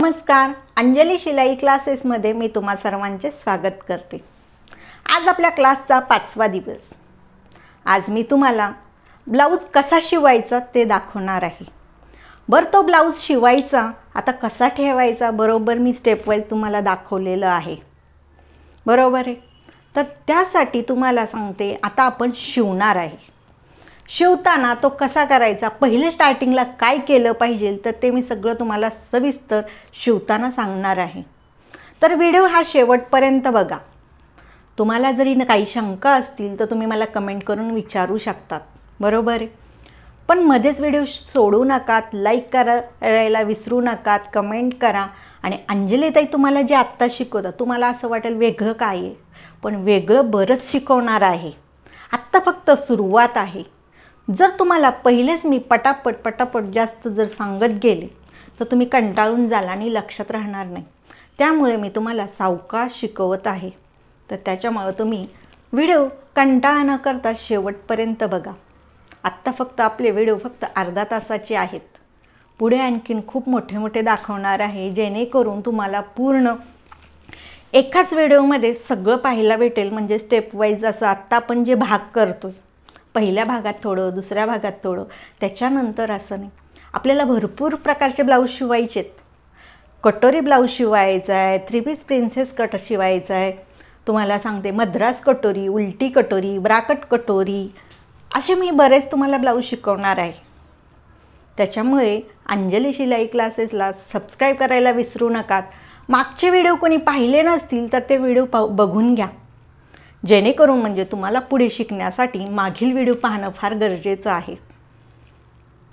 नमस्कार अंजली शिलाई क्लासेसमध्ये मी तुम्हा सर्वांचे स्वागत करते आज आपल्या क्लासचा पाचवा दिवस आज मी तुम्हाला ब्लाऊज कसा शिवायचा ते दाखवणार आहे बरं तो ब्लाऊज शिवायचा आता कसा ठेवायचा बरोबर मी स्टेपवाईज तुम्हाला दाखवलेलं आहे बरोबर आहे तर त्यासाठी तुम्हाला सांगते आता आपण शिवणार आहे शिवताना तो कसा करायचा पहिले स्टार्टिंगला काय केलं पाहिजे तर ते मी सगळं तुम्हाला सविस्तर शिवताना सांगणार आहे तर व्हिडिओ हा शेवटपर्यंत बघा तुम्हाला जरी काही शंका असतील तर तुम्ही मला कमेंट करून विचारू शकतात बरोबर आहे पण मध्येच व्हिडिओ सोडू नकात लाईक करायला विसरू नकात कमेंट करा आणि अंजलीताई तुम्हाला जे आत्ता शिकवतात तुम्हाला असं वाटेल वेगळं काय आहे पण वेगळं बरंच शिकवणार आहे आत्ता फक्त सुरुवात आहे जर तुम्हाला पहिलेच मी पटापट पटापट जास्त जर सांगत गेले तर तुम्ही कंटाळून जाल आणि लक्षात राहणार नाही त्यामुळे मी तुम्हाला सावकाश शिकवत आहे तर त्याच्यामुळं तुम्ही व्हिडिओ कंटाळा न करता शेवटपर्यंत बघा आत्ता फक्त आपले व्हिडिओ फक्त अर्धा तासाचे आहेत पुढे आणखीन खूप मोठे मोठे दाखवणार आहे जेणेकरून तुम्हाला पूर्ण एकाच व्हिडिओमध्ये सगळं पाहायला भेटेल म्हणजे स्टेप वाईज असं आत्ता आपण जे भाग करतो आहे पहिल्या भागात थोडं दुसऱ्या भागात थोडं त्याच्यानंतर असं नाही आपल्याला भरपूर प्रकारचे ब्लाऊज शिवायचे आहेत कटोरी ब्लाऊज शिवायचा आहे थ्री पीस प्रिन्सेस कट शिवायचा आहे तुम्हाला सांगते मद्रास कटोरी उलटी कटोरी ब्राकट कटोरी असे मी बरेच तुम्हाला ब्लाऊज शिकवणार आहे त्याच्यामुळे अंजली शिलाई क्लासेसला सबस्क्राईब करायला विसरू नका मागचे व्हिडिओ कोणी पाहिले नसतील तर ते व्हिडिओ पाहू बघून घ्या जेणेकरून म्हणजे तुम्हाला पुढे शिकण्यासाठी मागील व्हिडिओ पाहणं फार गरजेचं आहे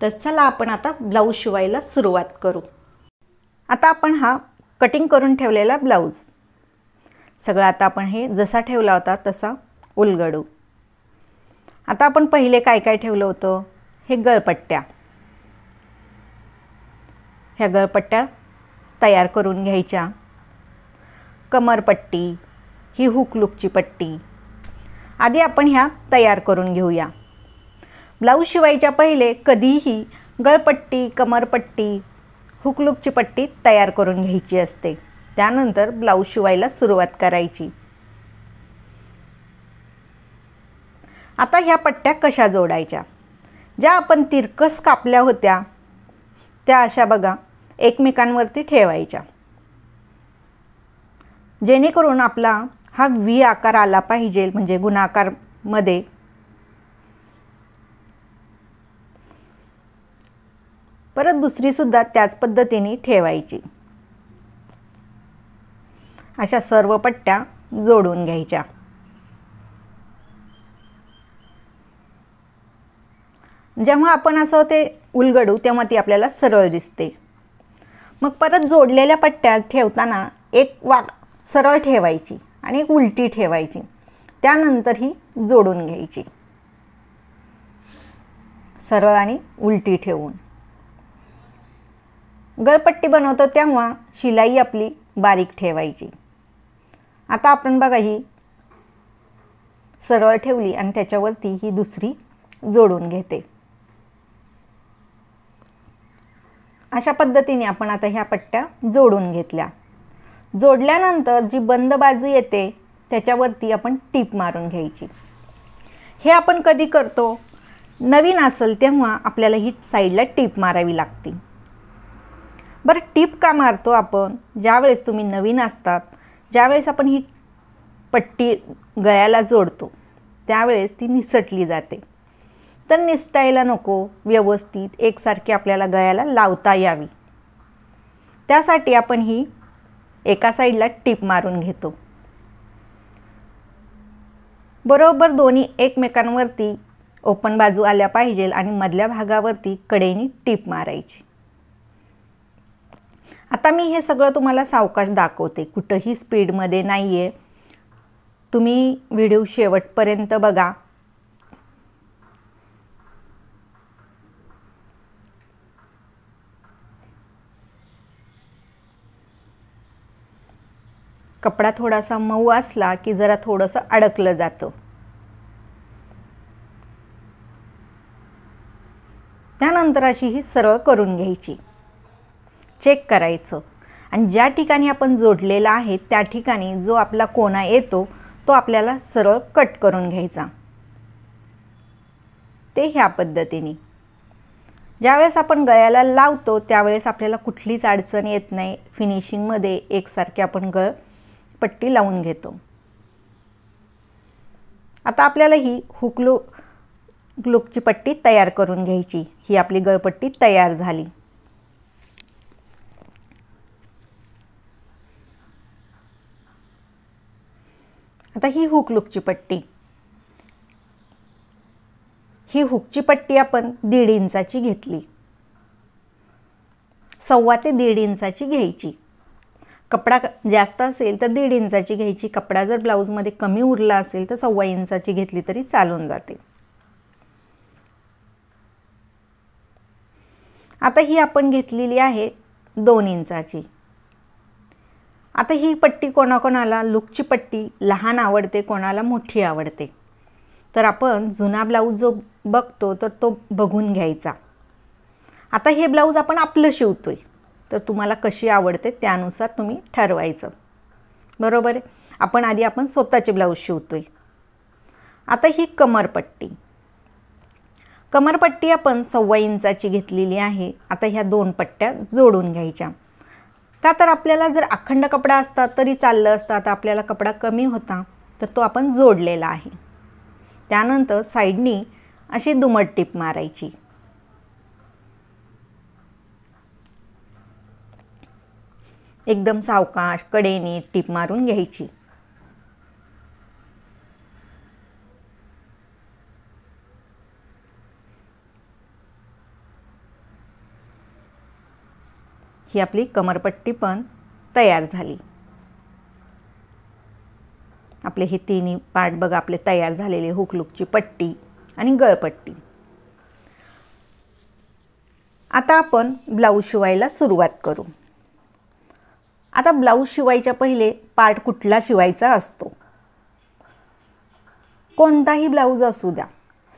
तर चला आपण आता ब्लाऊज शिवायला सुरुवात करू आता आपण हा कटिंग करून ठेवलेला ब्लाऊज सगळं आता आपण हे जसा ठेवला होता तसा उलगडू आता आपण पहिले काय काय ठेवलं होतं हे गळपट्ट्या ह्या गळपट्ट्या तयार करून घ्यायच्या कमरपट्टी ही हुकलुकची पट्टी आधी आपण ह्या तयार करून घेऊया ब्लाऊज शिवायच्या पहिले कधीही गळपट्टी कमरपट्टी हुकलुकची पट्टी तयार करून घ्यायची असते त्यानंतर ब्लाऊज शिवायला सुरुवात करायची आता ह्या पट्ट्या कशा जोडायच्या ज्या आपण तिरकस कापल्या होत्या त्या अशा बघा एकमेकांवरती ठेवायच्या जेणेकरून आपला हा वी आकार आला पाहिजे म्हणजे गुणाकारमध्ये परत सुद्धा त्याच पद्धतीने ठेवायची अशा सर्व पट्ट्या जोडून घ्यायच्या जेव्हा आपण असं ते उलगडू तेव्हा ती आपल्याला सरळ दिसते मग परत जोडलेल्या पट्ट्या ठेवताना एक वा सरळ ठेवायची आणि उलटी ठेवायची त्यानंतर ही जोडून घ्यायची सरळ आणि उलटी ठेवून गळपट्टी बनवतो तेव्हा शिलाई आपली बारीक ठेवायची आता आपण बघा ही सरळ ठेवली आणि त्याच्यावरती ही दुसरी जोडून घेते अशा पद्धतीने आपण आता ह्या पट्ट्या जोडून घेतल्या जोडल्यानंतर जी बंद बाजू येते त्याच्यावरती आपण टीप मारून घ्यायची हे आपण कधी करतो नवीन असेल तेव्हा आपल्याला ही साईडला टीप मारावी लागते बरं टीप का मारतो आपण ज्यावेळेस तुम्ही नवीन असतात ज्यावेळेस आपण ही पट्टी गळ्याला जोडतो त्यावेळेस ती निसटली जाते तर निसटायला नको व्यवस्थित एकसारखी आपल्याला गळ्याला लावता यावी त्यासाठी आपण ही एका साईडला टीप मारून घेतो बरोबर दोन्ही एकमेकांवरती ओपन बाजू आल्या पाहिजेल आणि मधल्या भागावरती कडेनी टीप मारायची आता मी हे सगळं तुम्हाला सावकाश दाखवते कुठंही स्पीडमध्ये नाही आहे तुम्ही व्हिडिओ शेवटपर्यंत बघा कपडा थोडासा मऊ असला की जरा थोडंसं अडकलं जातं त्यानंतर अशी ही सरळ करून घ्यायची चेक करायचं आणि ज्या ठिकाणी आपण जोडलेला आहे त्या ठिकाणी जो आपला कोणा येतो तो आपल्याला सरळ कट करून घ्यायचा ते ह्या पद्धतीने ज्यावेळेस आपण गळ्याला लावतो त्यावेळेस आपल्याला कुठलीच अडचण येत नाही फिनिशिंगमध्ये एकसारखे आपण गळ पट्टी लावून घेतो आता आपल्याला ही हुकलू ग्लुकची पट्टी तयार करून घ्यायची ही आपली गळपट्टी तयार झाली आता ही हुकलुकची पट्टी ही हुकची पट्टी आपण दीड इंचाची घेतली सव्वा ते दीड इंचाची घ्यायची कपडा जास्त असेल तर दीड इंचाची घ्यायची कपडा जर ब्लाऊजमध्ये कमी उरला असेल तर सव्वा इंचाची घेतली तरी चालून जाते आता ही आपण घेतलेली आहे दोन इंचाची आता ही पट्टी कोणाकोणाला लुकची पट्टी लहान आवडते कोणाला मोठी आवडते तर आपण जुना ब्लाऊज जो बघतो तर तो बघून घ्यायचा आता हे ब्लाऊज आपण आपलं शिवतो आहे तर तुम्हाला कशी आवडते त्यानुसार तुम्ही ठरवायचं बरोबर आहे आपण आधी आपण स्वतःचे ब्लाऊज शिवतो आहे आता ही कमरपट्टी कमरपट्टी आपण सव्वा इंचाची घेतलेली आहे आता ह्या दोन पट्ट्या जोडून घ्यायच्या का तर आपल्याला जर अखंड कपडा असता तरी चाललं असतं आता आपल्याला कपडा कमी होता तर तो आपण जोडलेला आहे त्यानंतर साईडनी अशी दुमट टीप मारायची एकदम सावकाश कडेनी, टीप मारून घ्यायची ही आपली कमरपट्टी पण तयार झाली आपले हे तिन्ही पार्ट बघा आपले तयार झालेले हुकलुकची पट्टी आणि गळपट्टी आता आपण ब्लाऊज शिवायला सुरुवात करू आता ब्लाऊज शिवायच्या पहिले पार्ट कुठला शिवायचा असतो कोणताही ब्लाऊज असू द्या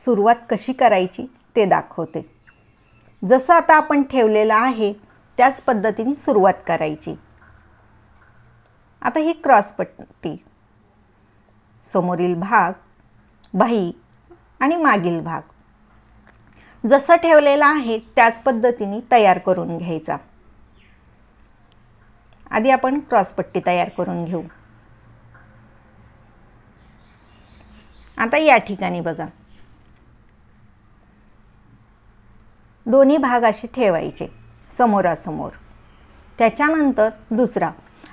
सुरुवात कशी करायची ते दाखवते जसं आता आपण ठेवलेलं आहे त्याच पद्धतीने सुरुवात करायची आता ही क्रॉस पट्टी समोरील भाग बाही आणि मागील भाग जसं ठेवलेला आहे त्याच पद्धतीने तयार करून घ्यायचा आधी आपण क्रॉसपट्टी तयार करून घेऊ आता या ठिकाणी बघा दोन्ही भाग असे ठेवायचे समोरासमोर त्याच्यानंतर दुसरा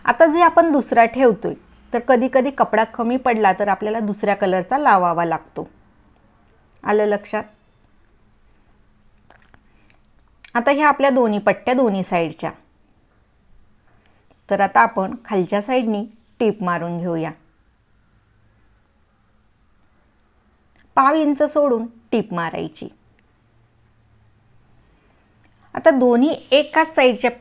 आता जे आपण दुसरा ठेवतोय तर तर कधीकधी कपडा कमी पडला तर आपल्याला दुसऱ्या कलरचा लावावा लागतो आलं लक्षात आता ह्या आपल्या दोन्ही पट्ट्या दोन्ही साईडच्या तर आता आपण खालच्या साईडनी टीप मारून घेऊया पाव इंच सोडून टीप मारायची आता दोन्ही एकाच साईडच्या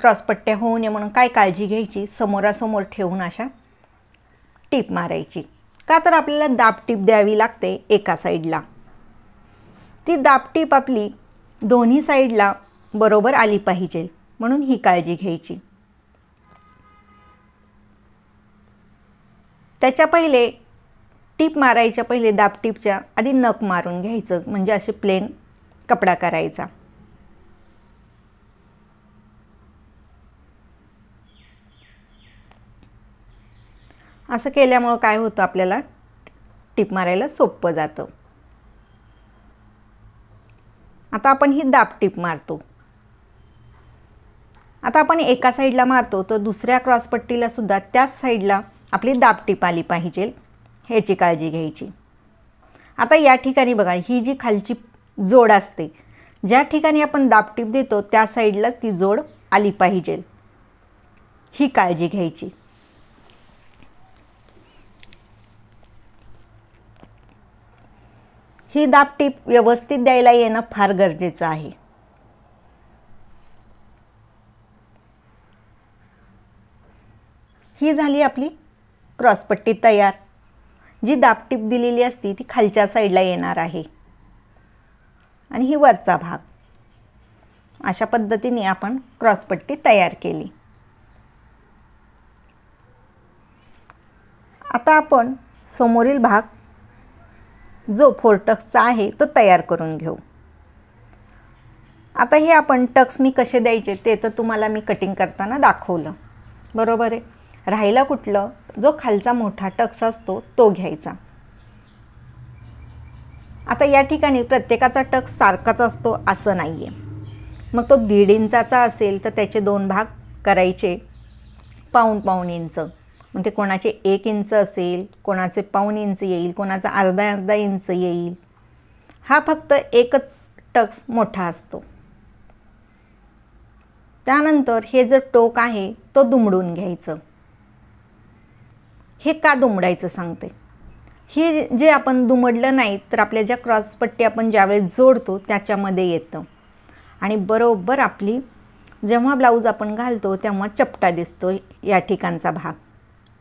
क्रॉसपट्ट्या होऊ नये म्हणून काय काळजी घ्यायची समोरासमोर ठेवून अशा टीप मारायची का तर आपल्याला टीप द्यावी लागते एका साईडला ती दाब टीप आपली दोन्ही साईडला बरोबर आली पाहिजे म्हणून ही काळजी घ्यायची त्याच्या पहिले टीप मारायच्या पहिले दाब टीपच्या आधी नख मारून घ्यायचं म्हणजे असे प्लेन कपडा करायचा असं केल्यामुळं काय होतं आपल्याला टीप मारायला सोपं जातं आता आपण ही दाब टीप मारतो आता आपण एका साईडला मारतो तर दुसऱ्या क्रॉसपट्टीला सुद्धा त्याच साईडला आपली दापटीप आली पाहिजे ह्याची काळजी घ्यायची आता या ठिकाणी बघा ही जी खालची जोड असते ज्या ठिकाणी आपण दापटीप देतो त्या साईडलाच ती जोड आली पाहिजे ही काळजी घ्यायची ही दापटीप व्यवस्थित द्यायला येणं फार गरजेचं आहे ही झाली आपली क्रॉसपट्टी तयार जी दापटीप दिलेली असती ती खालच्या साईडला येणार आहे आणि ही वरचा भाग अशा पद्धतीने आपण क्रॉसपट्टी तयार केली आता आपण समोरील भाग जो फोरटक्सचा आहे तो तयार करून घेऊ आता हे आपण टक्स मी कसे द्यायचे ते तर तुम्हाला मी कटिंग करताना दाखवलं बरोबर आहे राहिला कुठलं जो खालचा मोठा टक्स असतो तो घ्यायचा आता या ठिकाणी प्रत्येकाचा टक्स सारखाच असतो असं नाही आहे मग तो दीड इंचाचा असेल तर त्याचे दोन भाग करायचे पाऊण पाऊण इंच मग ते कोणाचे एक इंच असेल कोणाचे पाऊन इंच येईल कोणाचा अर्धा अर्धा इंच येईल हा फक्त एकच टक्स मोठा असतो त्यानंतर हे जो टोक आहे तो दुमडून घ्यायचं हे का दुमडायचं सांगते हे जे आपण दुमडलं नाही तर आपल्या ज्या क्रॉसपट्टी आपण ज्यावेळेस जोडतो त्याच्यामध्ये येतं आणि बरोबर आपली जेव्हा ब्लाऊज आपण घालतो तेव्हा चपटा दिसतो या ठिकाणचा भाग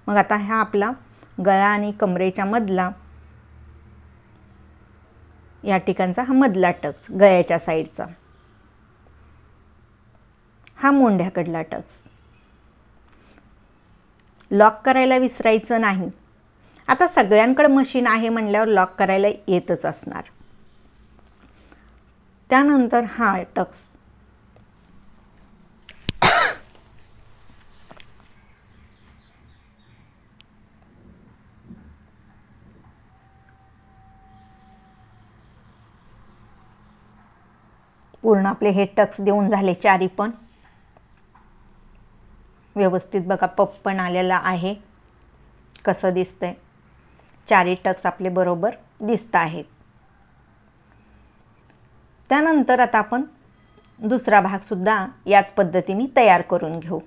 मग आता हा आपला गळा आणि कमरेच्या मधला या ठिकाणचा हा मधला टक्स गळ्याच्या साईडचा हा मोंढ्याकडला टक्स लॉक करायला विसरायचं नाही आता सगळ्यांकडे मशीन आहे म्हणल्यावर लॉक करायला येतच असणार त्यानंतर हा टक्स पूर्ण आपले हे टक्स देऊन झाले चारी पण व्यवस्थित बघा पप पण आलेला आहे कसं दिसतंय चारी टक्स आपले बरोबर दिसत आहेत त्यानंतर आता आपण दुसरा भागसुद्धा याच पद्धतीने तयार करून घेऊ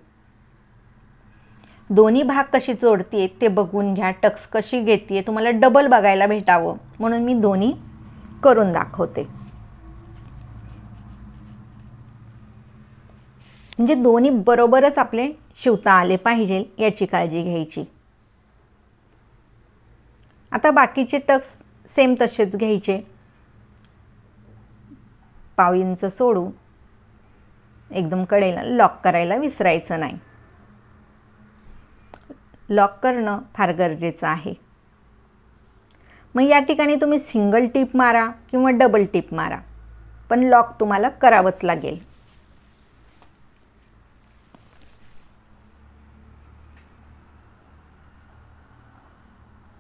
दोन्ही भाग कशी जोडते ते बघून घ्या टक्स कशी घेते तुम्हाला डबल बघायला भेटावं म्हणून मी दोन्ही करून दाखवते म्हणजे दोन्ही बरोबरच आपले शिवता आले पाहिजे याची काळजी घ्यायची आता बाकीचे टक्स सेम तसेच घ्यायचे पाव सोडू एकदम कडेला लॉक करायला विसरायचं नाही लॉक करणं फार गरजेचं आहे मग या ठिकाणी तुम्ही सिंगल टीप मारा किंवा डबल टीप मारा पण लॉक तुम्हाला करावंच लागेल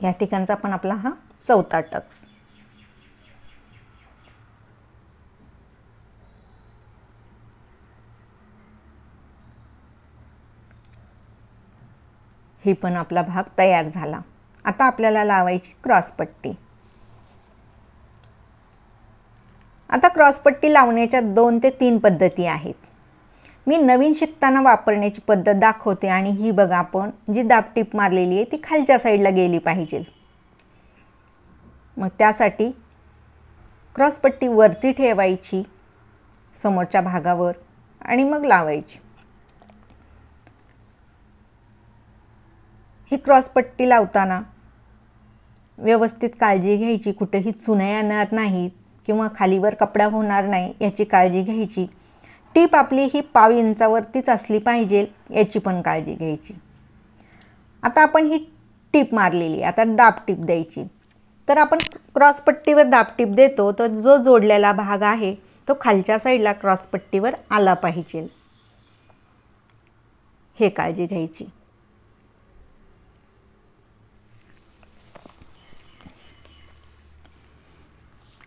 या ठिकाणचा पण आपला हा चौथा टक्स ही पण आपला भाग तयार झाला आता आपल्याला लावायची क्रॉसपट्टी आता क्रॉसपट्टी लावण्याच्या दोन ते तीन पद्धती आहेत मी नवीन शिकताना वापरण्याची पद्धत दाखवते आणि ही बघा आपण जी दाबटीप मारलेली आहे ती खालच्या साईडला गेली पाहिजे मग त्यासाठी क्रॉसपट्टी वरती ठेवायची समोरच्या भागावर आणि मग लावायची ही क्रॉसपट्टी लावताना व्यवस्थित काळजी घ्यायची कुठेही चुना येणार नाहीत किंवा खालीवर कपडा होणार नाही याची काळजी घ्यायची टीप आपली ही पाव इंचावरतीच असली पाहिजे याची पण काळजी घ्यायची आता आपण ही टीप मारलेली आता दाब टीप द्यायची तर आपण क्रॉसपट्टीवर टीप देतो तर जो जोडलेला भाग आहे तो खालच्या साईडला क्रॉसपट्टीवर आला पाहिजे हे काळजी घ्यायची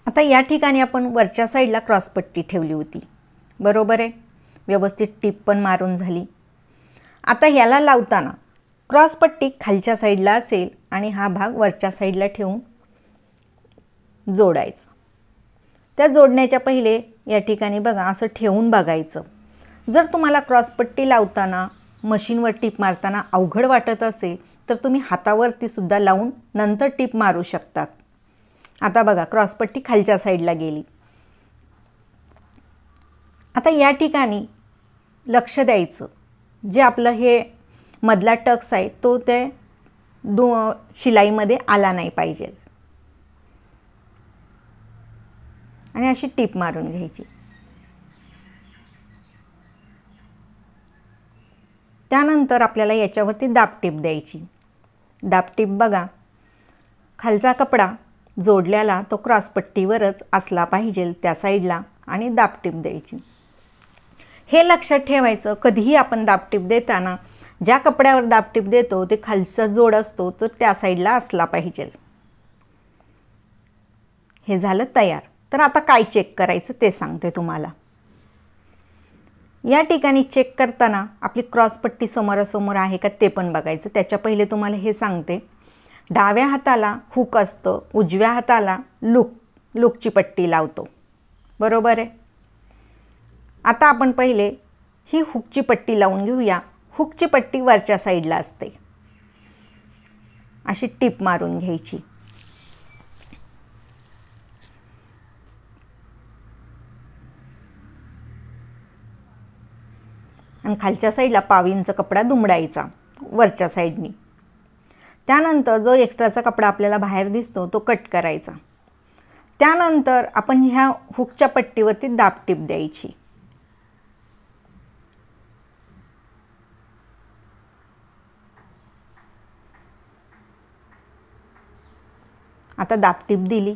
आता या ठिकाणी आपण वरच्या साईडला क्रॉसपट्टी ठेवली होती बरोबर आहे व्यवस्थित टीप पण मारून झाली आता ह्याला लावताना क्रॉसपट्टी खालच्या साईडला असेल आणि हा भाग वरच्या साईडला ठेवून जोडायचा त्या जोडण्याच्या पहिले या ठिकाणी बघा असं ठेवून बघायचं जर तुम्हाला क्रॉसपट्टी लावताना मशीनवर टीप मारताना अवघड वाटत असेल तर तुम्ही हातावरती सुद्धा लावून नंतर टीप मारू शकतात आता बघा क्रॉसपट्टी खालच्या साईडला गेली आता या ठिकाणी लक्ष द्यायचं जे आपलं हे मधला टक्स आहे तो ते दो शिलाईमध्ये आला नाही पाहिजे आणि अशी टीप मारून घ्यायची त्यानंतर आपल्याला याच्यावरती दाबटीप द्यायची दाबटीप बघा खालचा कपडा जोडल्याला तो क्रॉसपट्टीवरच असला पाहिजे त्या साईडला आणि दाबटीप द्यायची हे लक्षात ठेवायचं कधीही आपण दापटीप देताना ज्या कपड्यावर दापटीप देतो ते खालचा जोड असतो तो त्या साईडला असला पाहिजे हे झालं तयार तर आता काय चेक करायचं ते सांगते तुम्हाला या ठिकाणी चेक करताना आपली क्रॉसपट्टी समोरासमोर आहे का ते पण बघायचं त्याच्या पहिले तुम्हाला हे सांगते डाव्या हाताला हुक असतं उजव्या हाताला लूक लूकची पट्टी लावतो बरोबर आहे आता आपण पहिले ही हुकची पट्टी लावून घेऊया हुकची पट्टी वरच्या साईडला असते अशी टीप मारून घ्यायची आणि खालच्या साईडला पावींचा कपडा दुमडायचा वरच्या साईडनी त्यानंतर जो एक्स्ट्राचा कपडा आपल्याला बाहेर दिसतो तो कट करायचा त्यानंतर आपण ह्या हुकच्या पट्टीवरती दाब टीप द्यायची आता दापटीप दिली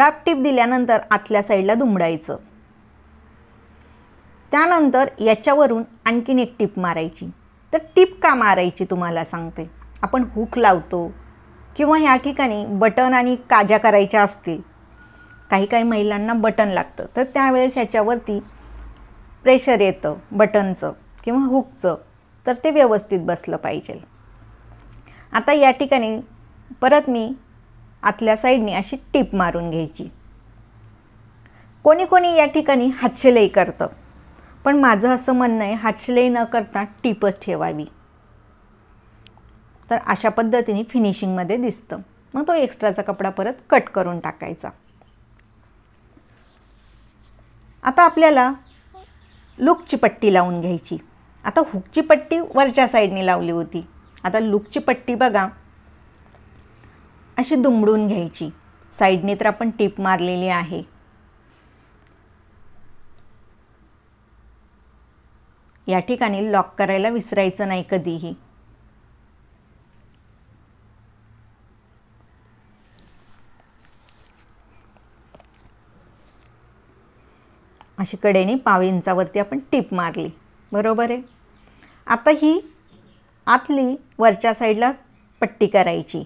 दापटीप दिल्यानंतर आतल्या साईडला दुमडायचं त्यानंतर याच्यावरून आणखीन एक टीप मारायची तर टीप का मारायची तुम्हाला सांगते आपण हुक लावतो किंवा ह्या ठिकाणी बटन आणि काज्या करायच्या असतील काही काही महिलांना बटन लागतं तर त्यावेळेस ह्याच्यावरती प्रेशर येतं बटनचं किंवा हुकचं तर ते व्यवस्थित बसलं पाहिजे आता या ठिकाणी परत मी आतल्या साईडने अशी टीप मारून घ्यायची कोणी कोणी या ठिकाणी हातशिलाई करतं पण माझं असं म्हणणं आहे हातशिलाई न करता टीपच ठेवावी तर अशा पद्धतीने फिनिशिंगमध्ये दिसतं मग तो एक्स्ट्राचा कपडा परत कट करून टाकायचा आता आपल्याला लुकची पट्टी लावून घ्यायची आता हुकची पट्टी वरच्या साईडने लावली होती आता लुकची पट्टी बघा अशी दुमडून घ्यायची साईडने तर आपण टीप मारलेली आहे या ठिकाणी लॉक करायला विसरायचं नाही कधीही अशी कडेने पाव इंचावरती आपण टीप मारली बरोबर आहे आता ही आतली वरच्या साईडला पट्टी करायची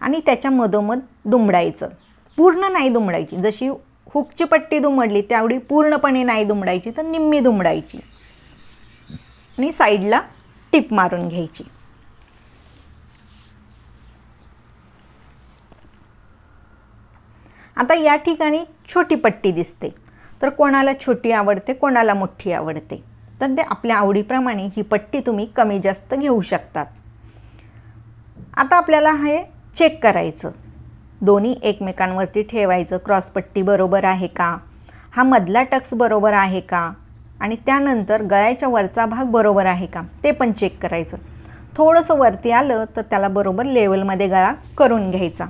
आणि त्याच्या मधोमध दुमडायचं पूर्ण नाही दुमडायची जशी हुकची पट्टी दुमडली त्यावेळी पूर्णपणे नाही दुमडायची तर निम्मी दुमडायची आणि साईडला टिप मारून घ्यायची आता या ठिकाणी छोटी पट्टी दिसते तर कोणाला छोटी आवडते कोणाला मोठी आवडते तर ते आपल्या आवडीप्रमाणे ही पट्टी तुम्ही कमी जास्त घेऊ शकतात आता आपल्याला हे चेक करायचं दोन्ही एकमेकांवरती ठेवायचं क्रॉसपट्टी बरोबर आहे का हा मधला टक्स बरोबर आहे का आणि त्यानंतर गळ्याच्या वरचा भाग बरोबर आहे का ते पण चेक करायचं थोडंसं वरती आलं तर त्याला बरोबर लेवलमध्ये गळा करून घ्यायचा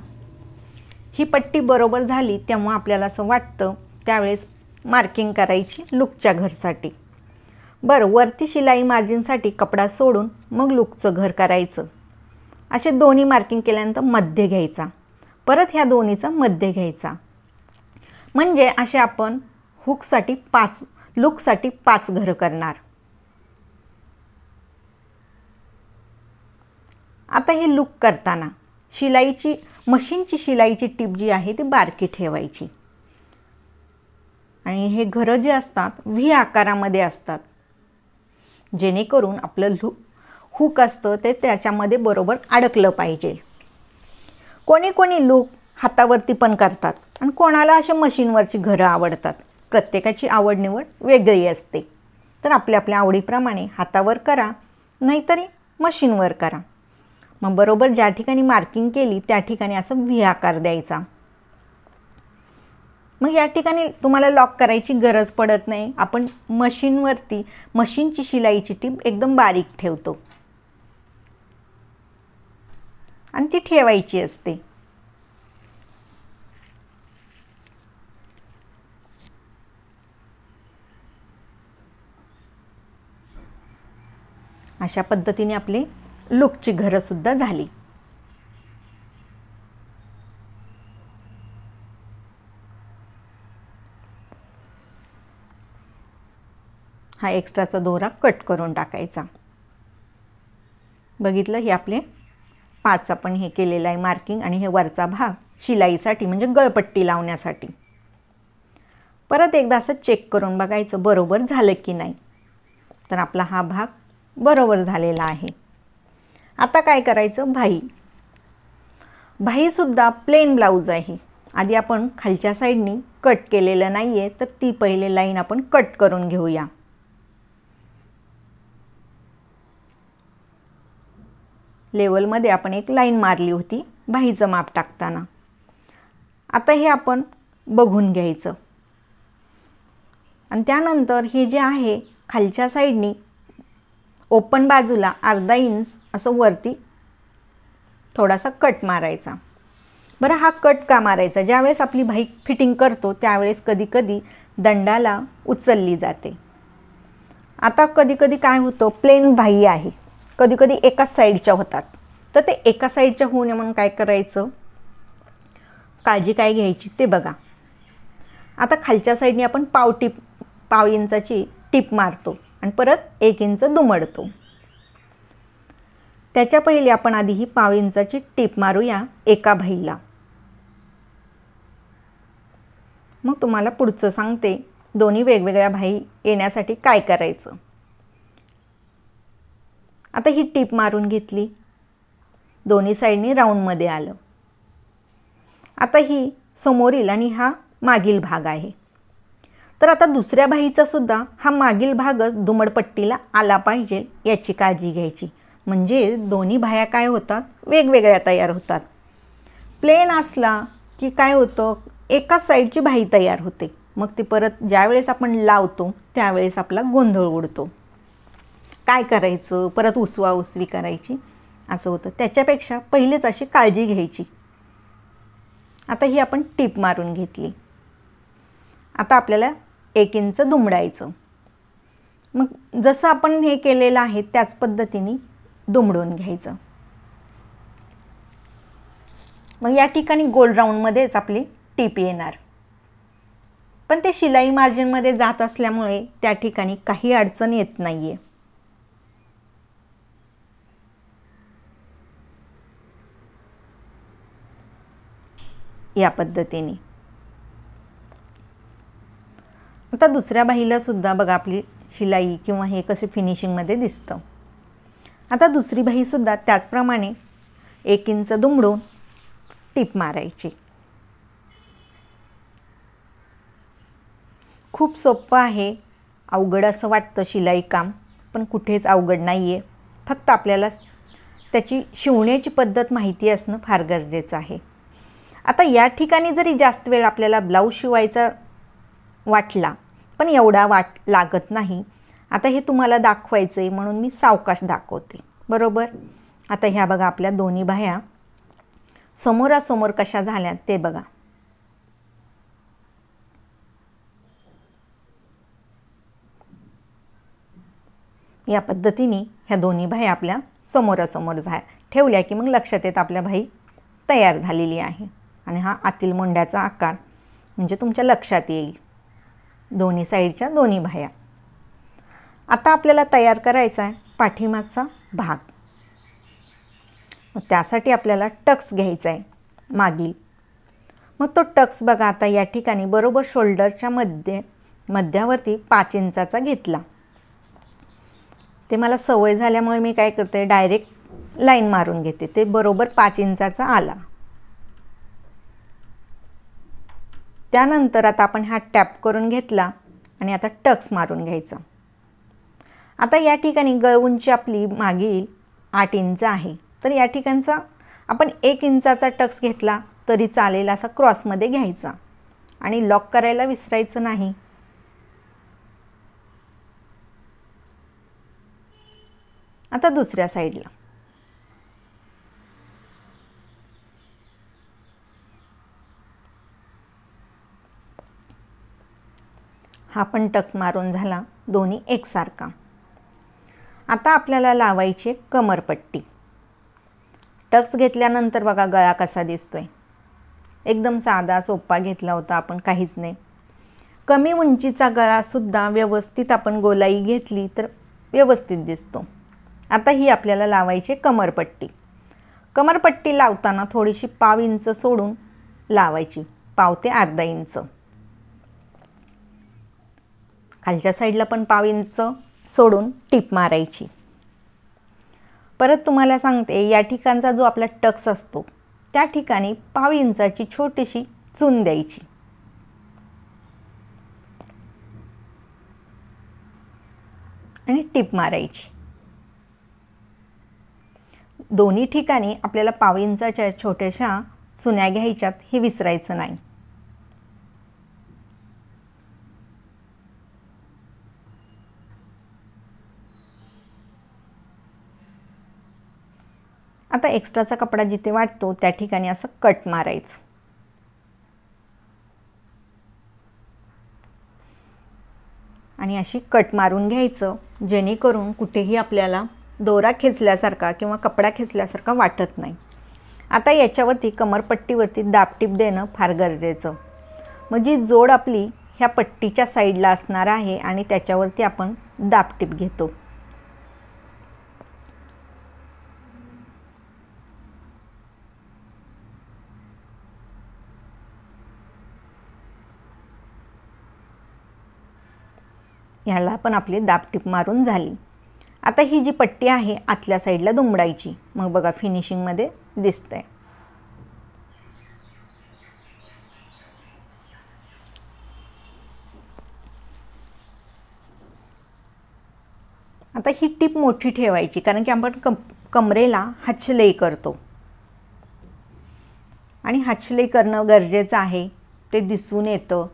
ही पट्टी बरोबर झाली तेव्हा आपल्याला असं वाटतं त्यावेळेस मार्किंग करायची लुकच्या घरसाठी बरं वरती शिलाई मार्जिनसाठी कपडा सोडून मग लुकचं घर करायचं असे दोन्ही मार्किंग केल्यानंतर मध्य घ्यायचा परत ह्या दोन्हीचा मध्य घ्यायचा म्हणजे असे आपण हुकसाठी पाच लुकसाठी पाच घरं करणार आता हे लुक करताना शिलाईची मशीनची शिलाईची टीप जी आहे ती बारकी ठेवायची आणि हे घरं जे असतात व्ही आकारामध्ये असतात जेणेकरून आपलं लुक हुक असतं ते त्याच्यामध्ये बरोबर अडकलं पाहिजे कोणी कोणी लोक हातावरती पण करतात आणि कोणाला अशा मशीनवरची घरं आवडतात प्रत्येकाची आवडनिवड वेगळी असते तर आपल्या आपल्या आवडीप्रमाणे हातावर करा नाहीतरी मशीनवर करा मग बरोबर ज्या ठिकाणी मार्किंग केली त्या ठिकाणी असं व्ही आकार द्यायचा मग या ठिकाणी तुम्हाला लॉक करायची गरज पडत नाही आपण मशीनवरती मशीनची शिलाईची टीप एकदम बारीक ठेवतो आणि ती ठेवायची असते अशा पद्धतीने आपले लुकची सुद्धा झाली हा एक्स्ट्राचा दोरा कट करून टाकायचा बघितलं हे आपले पाच आपण हे केलेलं आहे मार्किंग आणि हे वरचा भाग शिलाईसाठी म्हणजे गळपट्टी लावण्यासाठी परत एकदा असं चेक करून बघायचं बरोबर झालं की नाही तर आपला हा भाग बरोबर झालेला आहे आता काय करायचं भाई भाईसुद्धा प्लेन ब्लाऊज आहे आधी आपण खालच्या साईडनी कट केलेलं नाही आहे तर ती पहिले लाईन आपण कट करून घेऊया लेवलमध्ये आपण एक लाईन मारली होती बाहीचं माप टाकताना आता हे आपण बघून घ्यायचं आणि त्यानंतर हे जे आहे खालच्या साईडनी ओपन बाजूला अर्धा इंच असं वरती थोडासा कट मारायचा बरं हा कट का मारायचा ज्यावेळेस आपली बाईक फिटिंग करतो त्यावेळेस कधीकधी दंडाला उचलली जाते आता कधीकधी काय होतं प्लेन भाई आहे कधीकधी एकाच साईडच्या होतात तर ते एका साईडच्या होऊ नये म्हणून काय करायचं काळजी काय घ्यायची ते बघा आता खालच्या साईडने आपण पाव टीप पाव इंचाची टीप मारतो आणि परत एक इंच दुमडतो त्याच्या पहिले आपण आधी ही पाव इंचाची टीप मारूया एका भाईला मग तुम्हाला पुढचं सांगते दोन्ही वेगवेगळ्या भाई येण्यासाठी काय करायचं आता ही टीप मारून घेतली दोन्ही साईडनी राऊंडमध्ये आलं आता ही समोरील आणि हा मागील भाग आहे तर आता दुसऱ्या भाईचासुद्धा हा मागील भागच दुमडपट्टीला आला पाहिजे याची काळजी घ्यायची म्हणजे दोन्ही भाया काय होतात वेगवेगळ्या तयार होतात प्लेन असला की काय होतं एकाच साईडची भाई तयार होते मग ती परत ज्यावेळेस आपण लावतो त्यावेळेस आपला गोंधळ उडतो काय करायचं परत उसवा उसवी करायची असं होतं त्याच्यापेक्षा पहिलेच अशी काळजी घ्यायची आता ही आपण टीप मारून घेतली आता आपल्याला एक इंच दुमडायचं मग जसं आपण हे केलेलं आहे त्याच पद्धतीने दुमडून घ्यायचं मग या ठिकाणी गोल राऊंडमध्येच आपली टीप येणार पण ते शिलाई मार्जिनमध्ये जात असल्यामुळे त्या ठिकाणी काही अडचण येत नाही आहे या पद्धतीने आता दुसऱ्या सुद्धा बघा आपली शिलाई किंवा हे कसे फिनिशिंगमध्ये दिसतं आता दुसरी बाईसुद्धा त्याचप्रमाणे एक इंच दुमडून टीप मारायची खूप सोपं आहे अवघड असं वाटतं शिलाई काम पण कुठेच अवघड नाही आहे फक्त आपल्याला त्याची शिवण्याची पद्धत माहिती असणं फार गरजेचं आहे आता या ठिकाणी जरी जास्त वेळ आपल्याला ब्लाऊज शिवायचा वाटला पण एवढा वाट लागत नाही आता हे तुम्हाला दाखवायचं आहे म्हणून मी सावकाश दाखवते बरोबर आता ह्या बघा आपल्या दोन्ही बाह्या समोरासमोर कशा झाल्यात ते बघा या पद्धतीने ह्या दोन्ही भाई आपल्या समोरासमोर झा ठेवल्या की मग लक्षात येत आपल्या भाई तयार झालेली आहे आणि हा आतील मुंड्याचा आकार म्हणजे तुमच्या लक्षात येईल दोन्ही साईडच्या दोन्ही भाया आता आपल्याला तयार करायचा आहे पाठीमागचा भाग मग त्यासाठी आपल्याला टक्स घ्यायचा आहे मागील मग तो टक्स बघा आता या ठिकाणी बरोबर शोल्डरच्या मध्ये मध्यावरती पाच इंचाचा घेतला ते मला सवय झाल्यामुळे मी काय करते डायरेक्ट लाईन मारून घेते ते बरोबर पाच इंचाचा आला त्यानंतर आता आपण हा टॅप करून घेतला आणि आता टक्स मारून घ्यायचा आता या ठिकाणी गळउंची आपली मागील आठ इंच आहे तर या ठिकाणचा आपण एक इंचाचा टक्स घेतला तरी चालेल असा क्रॉसमध्ये घ्यायचा आणि लॉक करायला विसरायचं नाही आता दुसऱ्या साईडला हा पण टक्स मारून झाला दोन्ही एकसारखा आता आपल्याला लावायची कमरपट्टी टक्स घेतल्यानंतर बघा गळा कसा दिसतोय एकदम साधा सोपा घेतला होता आपण काहीच नाही कमी उंचीचा गळासुद्धा व्यवस्थित आपण गोलाई घेतली तर व्यवस्थित दिसतो आता ही आपल्याला लावायची कमरपट्टी कमरपट्टी लावताना थोडीशी पाव इंच सोडून लावायची पाव ते अर्धा इंच खालच्या साईडला पण पाव इंच सोडून टीप मारायची परत तुम्हाला सांगते या ठिकाणचा जो आपला टक्स असतो त्या ठिकाणी पाव इंचाची छोटीशी चून द्यायची आणि टीप मारायची दोन्ही ठिकाणी आपल्याला पाव इंचाच्या छोट्याशा चुन्या घ्यायच्यात हे विसरायचं नाही आता एक्स्ट्राचा कपडा जिथे वाटतो त्या ठिकाणी असं कट मारायचं आणि अशी कट मारून घ्यायचं जेणेकरून कुठेही आपल्याला दोरा खेचल्यासारखा किंवा कपडा खेचल्यासारखा वाटत नाही आता याच्यावरती कमरपट्टीवरती दाबटीप देणं फार गरजेचं मग जी जोड आपली ह्या पट्टीच्या साईडला असणार आहे आणि त्याच्यावरती आपण दाबटीप घेतो ह्याला पण आपली टिप मारून झाली आता ही जी पट्टी आहे आतल्या साईडला दुमडायची मग बघा फिनिशिंगमध्ये दिसतं आहे आता ही टीप मोठी ठेवायची कारण की आपण कम कमरेला हातशिलाई करतो आणि हातशिलाई करणं गरजेचं आहे ते दिसून येतं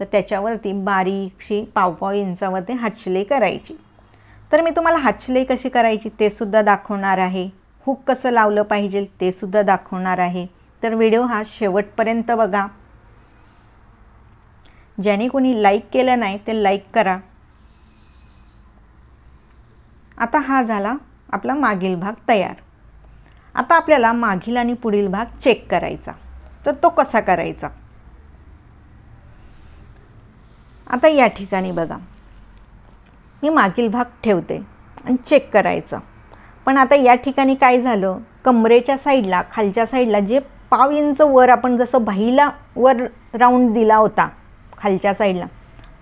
तर त्याच्यावरती बारीकशी पावपाव इंचावरती हातशिलाई करायची तर मी तुम्हाला हातशिलाई कशी करायची ते सुद्धा दाखवणार आहे हुक कसं लावलं पाहिजे ते सुद्धा दाखवणार आहे तर व्हिडिओ हा शेवटपर्यंत बघा ज्याने कोणी लाईक केलं नाही ते लाईक करा आता हा झाला आपला मागील भाग तयार आता आपल्याला मागील आणि पुढील भाग चेक करायचा तर तो कसा करायचा आता या ठिकाणी बघा मी मागील भाग ठेवते आणि चेक करायचं पण आता या ठिकाणी काय झालं कमरेच्या साईडला खालच्या साईडला जे पाव इंच वर आपण जसं बाहीला वर राऊंड दिला होता खालच्या साईडला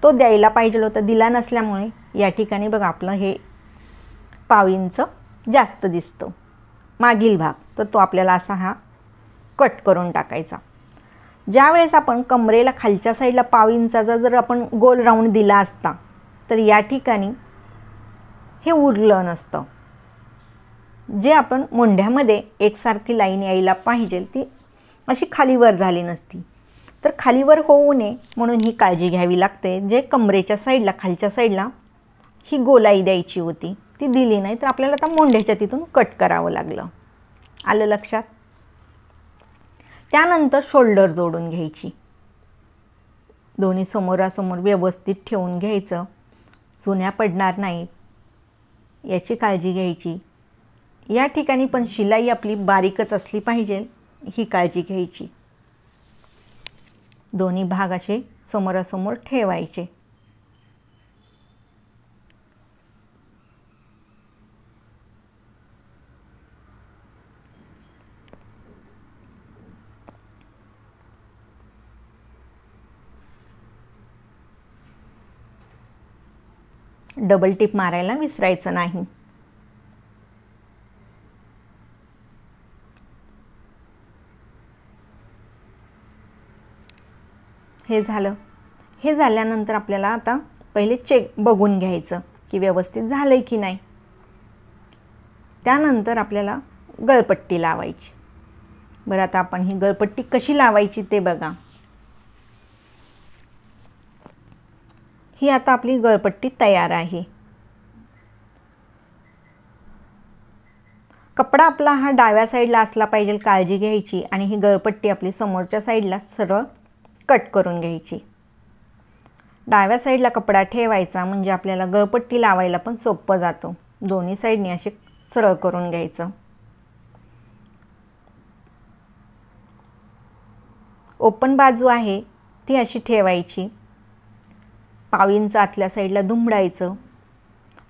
तो द्यायला पाहिजे होता दिला नसल्यामुळे या ठिकाणी बघा आपलं हे पाव इंच जास्त दिसतं मागील भाग तर तो आपल्याला असा हा कट करून टाकायचा ज्यावेळेस आपण कमरेला खालच्या साईडला पाव इंचाचा जर आपण गोल राऊंड दिला असता तर या ठिकाणी हे उरलं नसतं जे आपण मोंढ्यामध्ये एकसारखी लाईन यायला पाहिजे ती अशी खालीवर झाली नसती तर खालीवर होऊ नये म्हणून ही काळजी घ्यावी लागते जे कमरेच्या साईडला खालच्या साईडला ही गोलाई द्यायची होती ती दिली नाही तर आपल्याला आता मोंढ्याच्या तिथून कट करावं लागलं आलं लक्षात त्यानंतर शोल्डर जोडून घ्यायची दोन्ही समोरासमोर व्यवस्थित ठेवून घ्यायचं जुन्या पडणार नाहीत याची काळजी घ्यायची या ठिकाणी पण शिलाई आपली बारीकच असली पाहिजे ही काळजी घ्यायची दोन्ही भाग असे समोरासमोर ठेवायचे डबल टिप मारायला विसरायचं नाही हे झालं हे झाल्यानंतर आपल्याला आता पहिले चेक बघून घ्यायचं की व्यवस्थित झालंय की नाही त्यानंतर आपल्याला गळपट्टी लावायची बरं आता आपण ही गळपट्टी कशी लावायची ते बघा ही आता आपली गळपट्टी तयार आहे कपडा आपला हा डाव्या साईडला असला पाहिजे काळजी घ्यायची आणि ही गळपट्टी आपली समोरच्या साईडला सरळ कट करून घ्यायची डाव्या साईडला कपडा ठेवायचा म्हणजे आपल्याला गळपट्टी लावायला पण सोपं जातं दोन्ही साईडने असे सरळ करून घ्यायचं ओपन बाजू आहे ती अशी ठेवायची पावींचं आतल्या साईडला दुमडायचं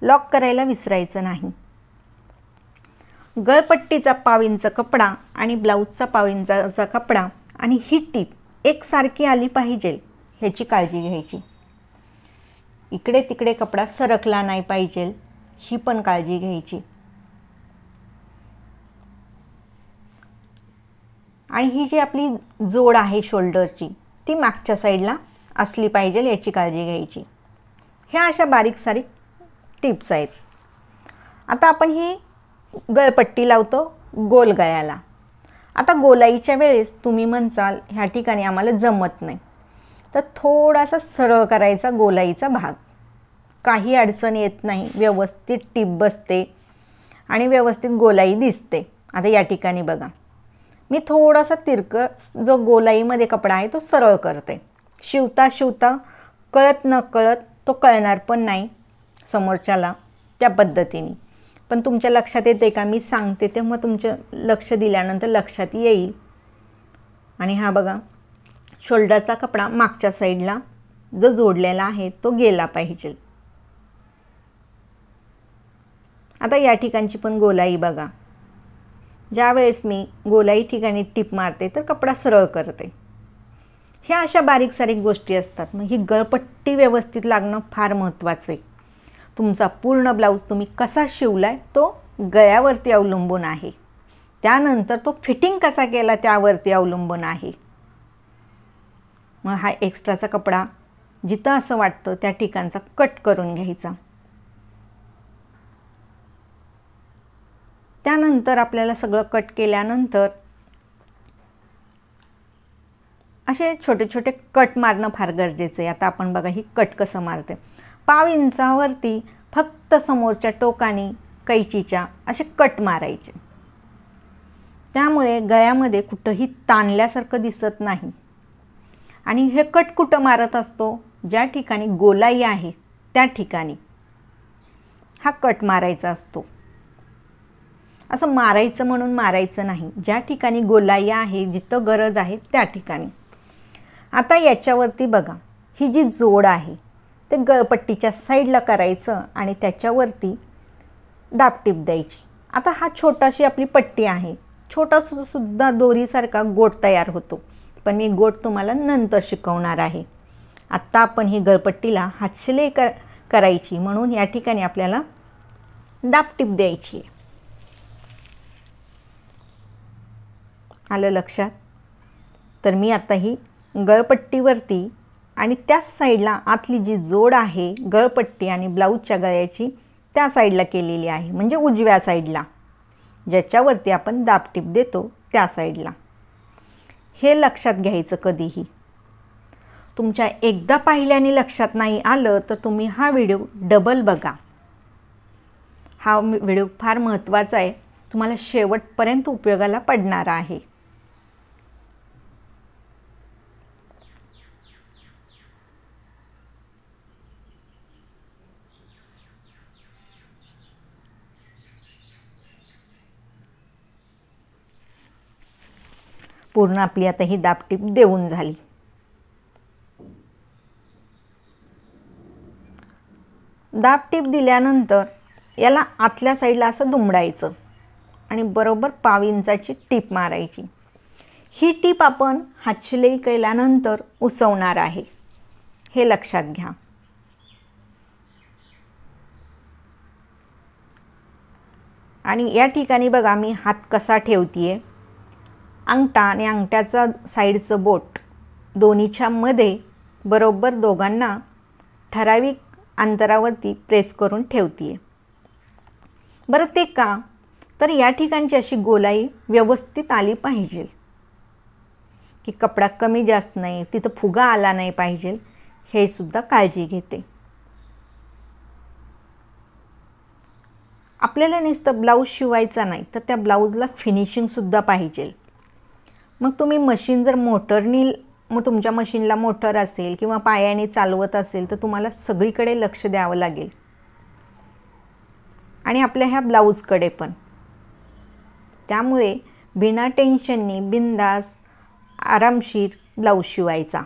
लॉक करायला विसरायचं नाही गळपट्टीचा पावींचा कपडा आणि ब्लाऊजचा पावींचा कपडा आणि ही टीप एकसारखी आली पाहिजे ह्याची काळजी घ्यायची इकडे तिकडे कपडा सरकला नाही पाहिजे ही पण काळजी घ्यायची आणि ही जी आपली जोड आहे शोल्डरची ती मागच्या साईडला असली पाहिजे याची काळजी घ्यायची ह्या अशा बारीक सारीक टिप्स आहेत आता आपण ही गळपट्टी लावतो गोल गळ्याला आता गोलाईच्या वेळेस तुम्ही म्हणसाल ह्या ठिकाणी आम्हाला जमत नाही तर थोडासा सरळ करायचा गोलाईचा भाग काही अडचण येत नाही व्यवस्थित टीप बसते आणि व्यवस्थित गोलाई दिसते आता या ठिकाणी बघा मी थोडासा तिरक जो गोलाईमध्ये कपडा आहे तो सरळ करते शिवता शिवता कळत न कळत तो कळणार पण नाही समोरच्याला त्या पद्धतीने पण तुमच्या लक्षात येते का मी सांगते तेव्हा तुमचं लक्ष दिल्यानंतर लक्षात येईल आणि हा बघा शोल्डरचा कपडा मागच्या साईडला जो जोडलेला आहे तो गेला पाहिजे आता या ठिकाणची पण गोलाई बघा ज्यावेळेस मी गोलाई ठिकाणी टिप मारते तर कपडा सरळ करते ह्या अशा बारीक सारीक गोष्टी असतात मग ही गळपट्टी व्यवस्थित लागणं फार महत्त्वाचं आहे तुमचा पूर्ण ब्लाऊज तुम्ही कसा शिवला आहे तो गळ्यावरती अवलंबून आहे त्यानंतर तो फिटिंग कसा केला त्यावरती अवलंबून आहे मग हा एक्स्ट्राचा कपडा जिथं असं वाटतं त्या ठिकाणचा कट करून घ्यायचा त्यानंतर आपल्याला सगळं कट केल्यानंतर असे छोटे छोटे कट मारणं फार गरजेचं आहे आता आपण बघा ही कट कसं मारते पाव इंचावरती फक्त समोरच्या टोकाने कैचीच्या असे कट मारायचे त्यामुळे गळ्यामध्ये कुठंही ताणल्यासारखं दिसत नाही आणि हे कट कुठं मारत असतो ज्या ठिकाणी गोलाई आहे त्या ठिकाणी हा कट मारायचा असतो असं मारायचं म्हणून मारायचं नाही ज्या ठिकाणी गोलाई आहे जिथं गरज आहे त्या ठिकाणी आता याच्यावरती बघा ही जी जोड आहे ते गळपट्टीच्या साईडला करायचं आणि त्याच्यावरती दापटीप द्यायची आता हा छोटाशी आपली पट्टी आहे छोटा सुद्धा दोरीसारखा गोट तयार होतो पण मी गोट तुम्हाला नंतर शिकवणार आहे आत्ता आपण ही गळपट्टीला हातशिले कर करायची म्हणून या ठिकाणी आपल्याला दापटीप द्यायची आलं लक्षात तर मी आता ही गळपट्टीवरती आणि त्याच साईडला आतली जी जोड आहे गळपट्टी आणि ब्लाऊजच्या गळ्याची त्या साईडला केलेली आहे म्हणजे उजव्या साईडला ज्याच्यावरती आपण दाबटीप देतो त्या साईडला हे लक्षात घ्यायचं कधीही तुमच्या एकदा पाहिल्याने लक्षात नाही आलं तर तुम्ही हा व्हिडिओ डबल बघा हा व्हिडिओ फार महत्त्वाचा आहे तुम्हाला शेवटपर्यंत उपयोगाला पडणारा आहे पूर्ण आपली आता ही दापटीप देऊन झाली दाबटीप दिल्यानंतर याला आतल्या साईडला असं दुमडायचं आणि बरोबर पाव टीप मारायची ही टीप आपण हातशिले केल्यानंतर उसवणार आहे हे लक्षात घ्या आणि या ठिकाणी बघा मी हात कसा आहे अंगठा आणि अंगठ्याचा साईडचं बोट दोन्हीच्या मध्ये बरोबर दोघांना ठराविक अंतरावरती प्रेस करून ठेवते बरं ते का तर या ठिकाणची अशी गोलाई व्यवस्थित आली पाहिजे की कपडा कमी जास्त नाही तिथं फुगा आला नाही पाहिजे हे सुद्धा काळजी घेते आपल्याला नेसतं ब्लाऊज शिवायचा नाही तर त्या ब्लाऊजला फिनिशिंगसुद्धा पाहिजे मग तुम्ही मशीन जर मोटरनी मग तुमच्या मशीनला मोटर असेल किंवा पायाने चालवत असेल तर तुम्हाला सगळीकडे लक्ष द्यावं लागेल आणि आपल्या ह्या ब्लाऊजकडे पण त्यामुळे बिना टेन्शननी बिंदास आरामशीर ब्लाऊज शिवायचा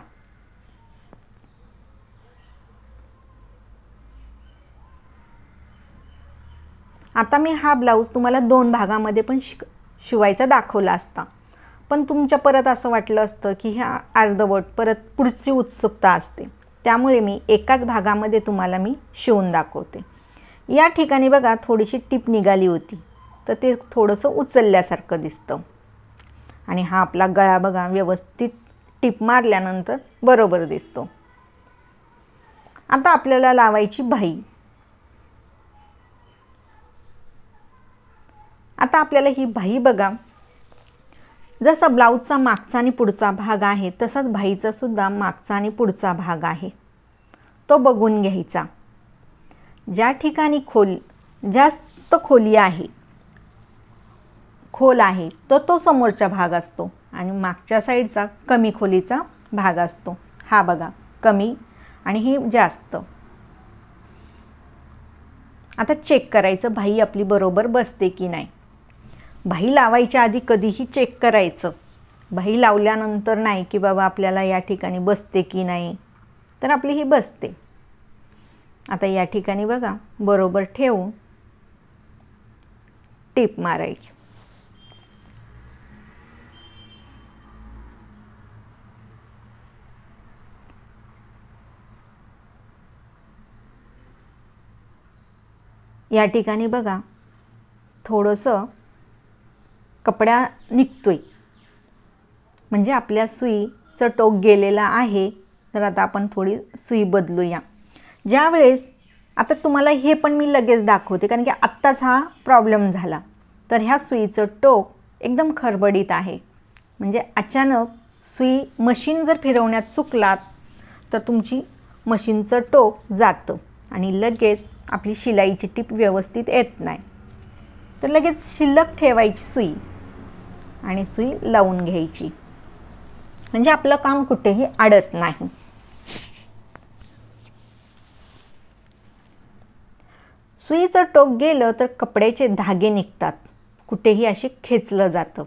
आता मी हा ब्लाऊज तुम्हाला दोन भागामध्ये पण शिक शिवायचा दाखवला असता पण तुमच्या परत असं वाटलं असतं की ह्या अर्धवट परत पुढची उत्सुकता असते त्यामुळे मी एकाच भागामध्ये तुम्हाला मी शिवून दाखवते या ठिकाणी बघा थोडीशी टीप निघाली होती तर ते थोडंसं उचलल्यासारखं दिसतं आणि हा आपला गळा बघा व्यवस्थित टीप मारल्यानंतर बरोबर दिसतो आता आपल्याला लावायची भाई आता आपल्याला ही भाई बघा जसा ब्लाऊजचा मागचा आणि पुढचा भाग आहे तसाच भाईचा सुद्धा मागचा आणि पुढचा भाग आहे तो बघून घ्यायचा ज्या ठिकाणी खोल जास्त खोली आहे खोल आहे तर तो, तो समोरचा भाग असतो आणि मागच्या साईडचा कमी खोलीचा भाग असतो हा बघा कमी आणि हे जास्त आता चेक करायचं भाई आपली बरोबर बसते की नाही भाई लावायच्या आधी कधीही चेक करायचं भाई लावल्यानंतर नाही की बाबा आपल्याला या ठिकाणी बसते की नाही तर आपली ही बसते आता या ठिकाणी बघा बरोबर ठेवून टीप मारायची या ठिकाणी बघा थोडंसं कपडा निघतोय म्हणजे आपल्या सुईचं टोक गेलेला आहे तर आता आपण थोडी सुई बदलूया ज्यावेळेस आता तुम्हाला हे पण मी लगेच दाखवते कारण की आत्ताच हा प्रॉब्लेम झाला तर ह्या सुईचं टोक एकदम खरबडीत आहे म्हणजे अचानक सुई मशीन जर फिरवण्यात चुकलात तर तुमची मशीनचं टोक जातं आणि लगेच आपली शिलाईची टीप व्यवस्थित येत नाही तर लगेच शिल्लक ठेवायची सुई आणि सुई लावून घ्यायची म्हणजे आपलं काम कुठेही अडत नाही सुईचं टोक गेलं तर कपड्याचे धागे निघतात कुठेही असे खेचलं जातं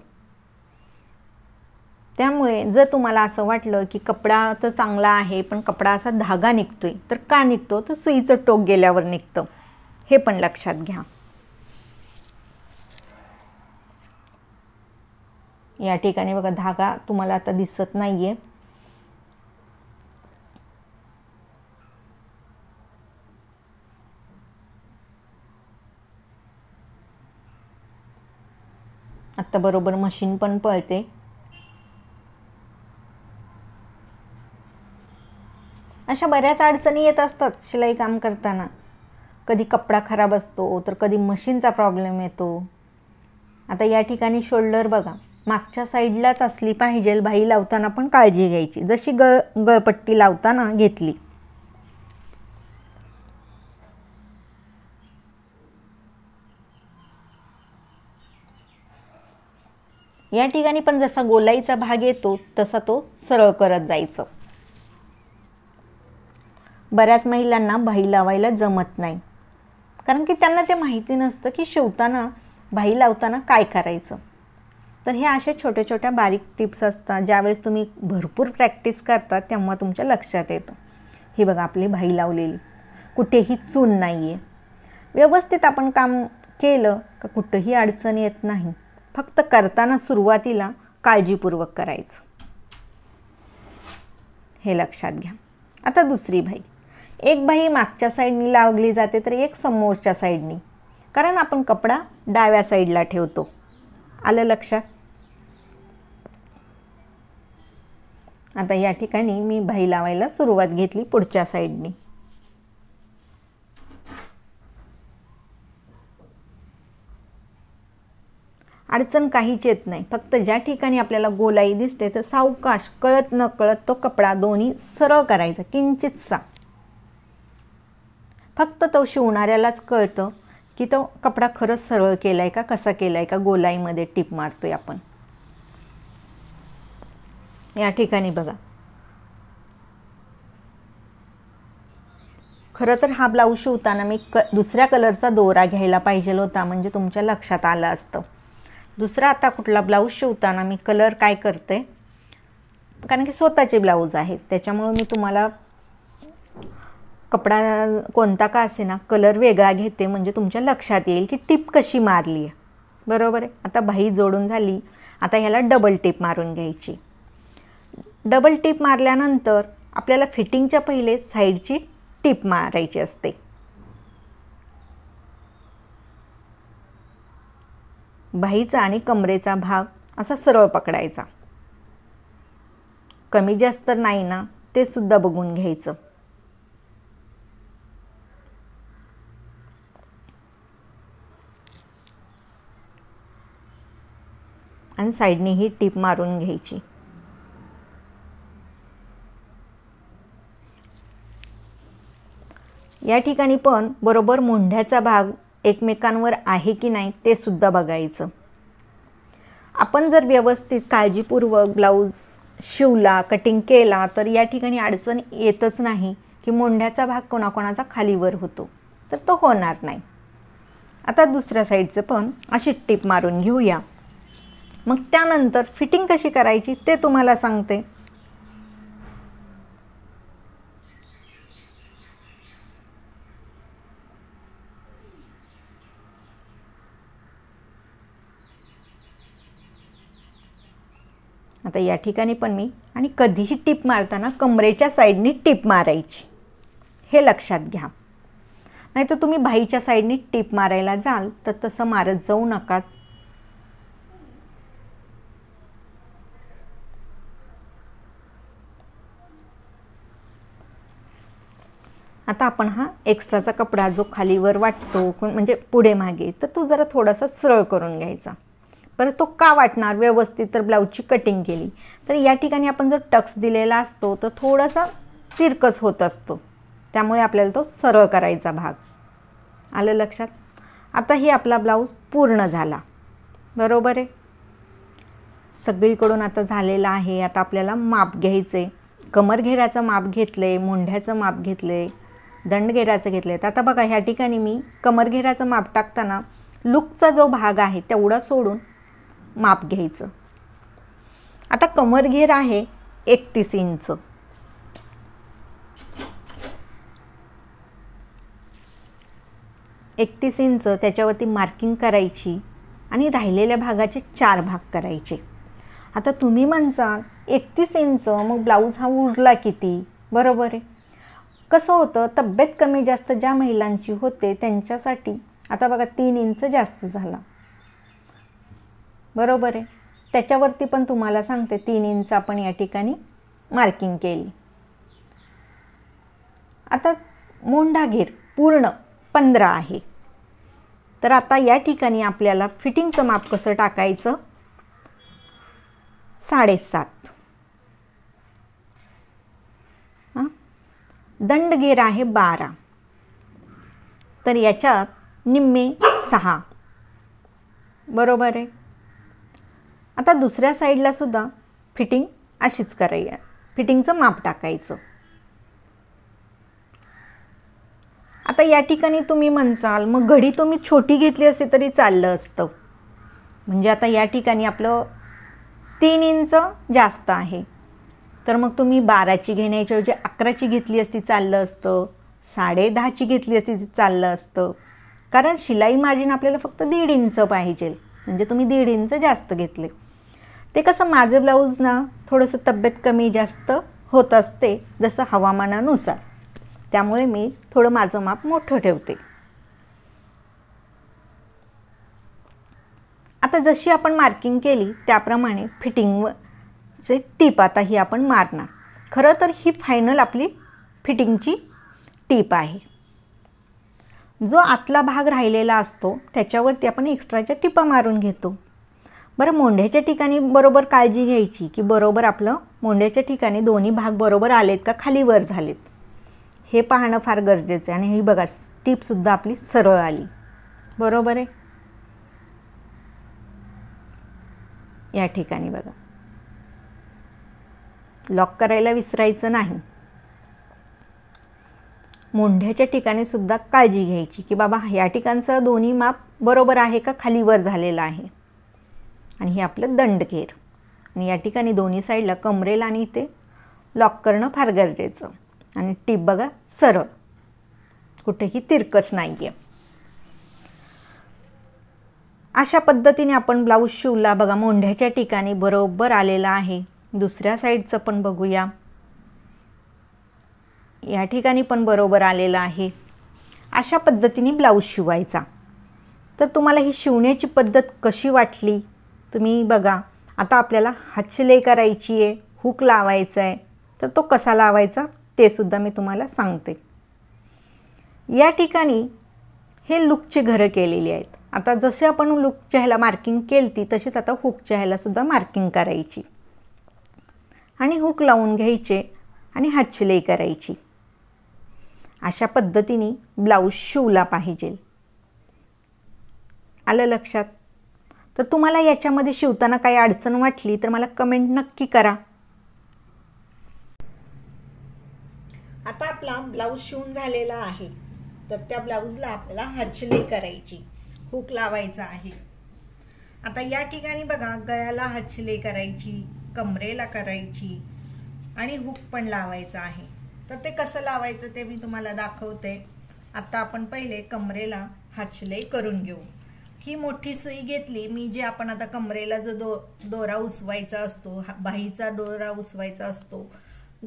त्यामुळे जर तुम्हाला असं वाटलं की कपडा तर चांगला आहे पण कपडा असा धागा निघतोय तर का निघतो तर सुईचं टोक गेल्यावर निघतं हे पण लक्षात घ्या या ठिकाणी बघा धागा तुम्हाला आता दिसत नाहीये आता बरोबर मशीन पण पळते अशा बऱ्याच अडचणी येत असतात शिलाई काम करताना कधी कपडा खराब असतो तर कधी मशीनचा प्रॉब्लेम येतो आता या ठिकाणी शोल्डर बघा मागच्या साईडलाच असली पाहिजे बाई लावताना पण काळजी घ्यायची जशी गळ गळपट्टी लावताना घेतली या ठिकाणी पण जसा गोलाईचा भाग येतो तसा तो सरळ करत जायचं बऱ्याच महिलांना भाई लावायला जमत नाही कारण की त्यांना ते माहिती नसतं की शिवताना भाई लावताना काय करायचं तर हे असे छोट्या छोट्या बारीक टिप्स असतात ज्यावेळेस तुम्ही भरपूर प्रॅक्टिस करता तेव्हा तुमच्या लक्षात येतं हे बघा आपली भाई लावलेली कुठेही चून नाही आहे व्यवस्थित आपण काम केलं का कुठंही अडचण येत नाही फक्त करताना सुरुवातीला काळजीपूर्वक करायचं हे लक्षात घ्या आता दुसरी भाई एक बाई मागच्या साईडनी लावली जाते तर एक समोरच्या साईडनी कारण आपण कपडा डाव्या साईडला ठेवतो आलं लक्षात आता या ठिकाणी मी भाई लावायला सुरुवात घेतली पुढच्या साईडने अडचण काहीच येत नाही फक्त ज्या ठिकाणी आपल्याला गोलाई दिसते तर सावकाश कळत न कळत तो कपडा दोन्ही सरळ करायचा किंचितसा फक्त तो शिवणाऱ्यालाच कळतं की तो कपडा खरंच सरळ केला आहे का कसा केला आहे का गोलाईमध्ये टीप मारतोय आपण या ठिकाणी बघा खरं तर हा ब्लाऊज शिवताना मी क दुसऱ्या कलरचा दोरा घ्यायला पाहिजे होता म्हणजे तुमच्या लक्षात आलं असतं दुसरा आता कुठला ब्लाऊज शिवताना मी कलर काय करते कारण की स्वतःचे ब्लाऊज आहेत त्याच्यामुळं मी तुम्हाला कपडा कोणता का असे ना कलर वेगळा घेते म्हणजे तुमच्या लक्षात येईल की टिप कशी मारली आहे बरोबर आहे आता बाई जोडून झाली आता ह्याला डबल टीप मारून घ्यायची डबल टीप मारल्यानंतर आपल्याला फिटिंगच्या पहिले साईडची टीप मारायची असते बाहीचा आणि कमरेचा भाग असा सरळ पकडायचा कमी जास्त नाही ना ते सुद्धा बघून घ्यायचं आणि साईडने ही टीप मारून घ्यायची या ठिकाणी पण बरोबर मोंढ्याचा भाग एकमेकांवर आहे की नाही ते सुद्धा बघायचं आपण जर व्यवस्थित काळजीपूर्वक ब्लाऊज शिवला कटिंग केला तर या ठिकाणी अडचण येतच नाही की मोंढ्याचा भाग कोणाकोणाचा खालीवर होतो तर तो होणार नाही आता दुसऱ्या साईडचं पण अशी टिप मारून घेऊया मग त्यानंतर फिटिंग कशी करायची ते तुम्हाला सांगते आता या ठिकाणी पण मी आणि कधीही टिप मारताना कमरेच्या साईडनी टिप मारायची हे लक्षात घ्या नाही तर तुम्ही बाईच्या साईडनी टिप मारायला जाल तर तसं मारत जाऊ नका आता आपण हा एक्स्ट्राचा कपडा जो खालीवर वाटतो म्हणजे पुढे मागे तर तो जरा थोडासा सरळ करून घ्यायचा बरं तो का वाटणार व्यवस्थित तर ब्लाऊजची कटिंग केली तर या ठिकाणी आपण जर टक्स दिलेला असतो तर थोडासा तिरकस होत असतो त्यामुळे आपल्याला तो सरळ करायचा भाग आलं लक्षात आता ही आपला ब्लाऊज पूर्ण झाला बरोबर आहे सगळीकडून आता झालेला आहे आता आपल्याला माप घ्यायचं आहे कमरघेराचं माप घेतलं आहे मोंढ्याचं माप घेतलं आहे दंडघेऱ्याचं घेतलं आहे तर आता बघा ह्या ठिकाणी मी कमरघेऱ्याचं माप टाकताना लुकचा जो भाग आहे तेवढा सोडून माप घ्यायचं आता कमर घेर आहे एकतीस इंच एकतीस इंच त्याच्यावरती मार्किंग करायची आणि राहिलेल्या भागाचे चार भाग करायचे आता तुम्ही म्हणसाल एकतीस इंच मग ब्लाऊज हा उरला किती बरोबर आहे कसं होतं तब्येत कमी जास्त ज्या महिलांची होते त्यांच्यासाठी आता बघा तीन इंच जास्त झाला बरोबर आहे त्याच्यावरती पण तुम्हाला सांगते तीन इंच आपण या ठिकाणी मार्किंग केली आता मोंढागीर पूर्ण पंधरा आहे तर आता या ठिकाणी आपल्याला फिटिंगचं माप कसं टाकायचं साडेसात दंड आहे बारा तर याच्यात निम्मे सहा बरोबर आहे आता दुसऱ्या साईडला सुद्धा फिटिंग अशीच करायची फिटिंगचं माप टाकायचं आता या ठिकाणी तुम्ही म्हणचाल मग घडी तुम्ही छोटी घेतली असते तरी चाललं असतं म्हणजे आता या ठिकाणी आपलं तीन इंच जास्त आहे तर मग तुम्ही बाराची घेण्याच्याऐवजी अकराची घेतली असती चाललं असतं साडे दहाची घेतली असती चाललं असतं कारण शिलाई मार्जिन आपल्याला फक्त दीड इंच पाहिजे म्हणजे तुम्ही दीड इंच जास्त घेतले ते कसं माझं ब्लाऊज ना थोडंसं तब्येत कमी जास्त होत असते जसं हवामानानुसार त्यामुळे मी थोडं माझं माप मोठं ठेवते आता जशी आपण मार्किंग केली त्याप्रमाणे फिटिंगचे टीप आता ही आपण मारणार खरं तर ही फायनल आपली फिटिंगची टीप आहे जो आतला भाग राहिलेला असतो त्याच्यावरती आपण एक्स्ट्राच्या टिपा मारून घेतो बरं मोंढ्याच्या ठिकाणी बरोबर काळजी घ्यायची की बरोबर आपलं मोंढ्याच्या ठिकाणी दोन्ही भाग बरोबर आलेत का खाली वर झालेत हे पाहणं फार गरजेचं आहे आणि ही बघा टीपसुद्धा आपली सरळ आली बरोबर आहे या ठिकाणी बघा लॉक करायला विसरायचं नाही मोंढ्याच्या ठिकाणी सुद्धा काळजी घ्यायची की बाबा या ठिकाणचं दोन्ही माप बरोबर आहे का खाली वर झालेलं आहे आणि हे आपलं दंडघेर आणि या ठिकाणी दोन्ही साईडला कमरेला आणि इथे लॉक करणं फार गरजेचं आणि टीप बघा सरळ कुठेही तिरकस नाही आहे अशा पद्धतीने आपण ब्लाऊज शिवला बघा मोंढ्याच्या ठिकाणी बरोबर आलेला आहे दुसऱ्या साईडचं पण बघूया या ठिकाणी पण बरोबर आलेलं आहे अशा पद्धतीने ब्लाऊज शिवायचा तर तुम्हाला ही शिवण्याची पद्धत कशी वाटली तुम्ही बघा आता आपल्याला हातशिलाई करायची आहे हुक लावायचा आहे तर तो कसा लावायचा ते सुद्धा मी तुम्हाला सांगते या ठिकाणी हे लुकचे घरं केलेली आहेत आता जसे आपण लुकच्या ह्याला मार्किंग केली तशीच आता हुकच्या सुद्धा मार्किंग करायची आणि हुक लावून घ्यायचे आणि हातशिलाई करायची अशा पद्धतीने ब्लाऊज शिवला पाहिजे आलं लक्षात तर तुम्हाला याच्यामध्ये शिवताना काही अडचण वाटली तर मला कमेंट नक्की करा आता आपला ब्लाऊज शिवून झालेला आहे तर त्या ब्लाऊजला आपल्याला हचले करायची हुक लावायचा आहे आता या ठिकाणी बघा गळ्याला हचले करायची कमरेला करायची आणि हुक पण लावायचा आहे तर ते कसं लावायचं ते मी तुम्हाला दाखवते आता आपण पहिले कमरेला हचले करून घेऊ ही मोठी सुई घेतली मी जे आपण आता कमरेला जो दो दोरा उसवायचा असतो बाहीचा दोरा उसवायचा असतो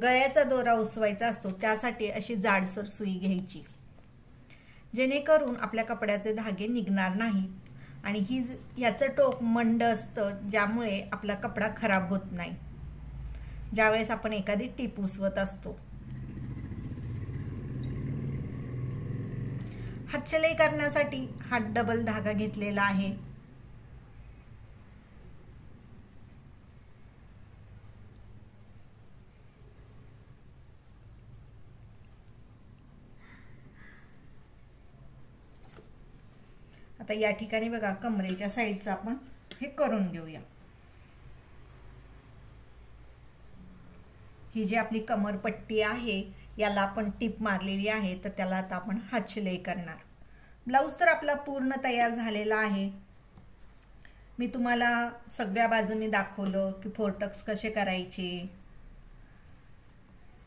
गळ्याचा दोरा उसवायचा असतो त्यासाठी अशी जाडसर सुई घ्यायची जेणेकरून आपल्या कपड्याचे धागे निघणार नाहीत आणि ही याचं टोक मंड असतं ज्यामुळे आपला कपडा खराब होत नाही ज्यावेळेस आपण एखादी टीप उसवत असतो हातशिलाई करण्यासाठी हा डबल धागा घेतलेला आहे आता या ठिकाणी बघा कमरेच्या साईडचं आपण हे करून घेऊया ही जी आपली कमरपट्टी आहे याला आपण टिप मारलेली आहे तर त्याला आता आपण हातशिलाई करणार ब्लाऊज तर आपला पूर्ण तयार झालेला आहे मी तुम्हाला सगळ्या बाजूनी दाखवलं की फोरटक्स कसे करायचे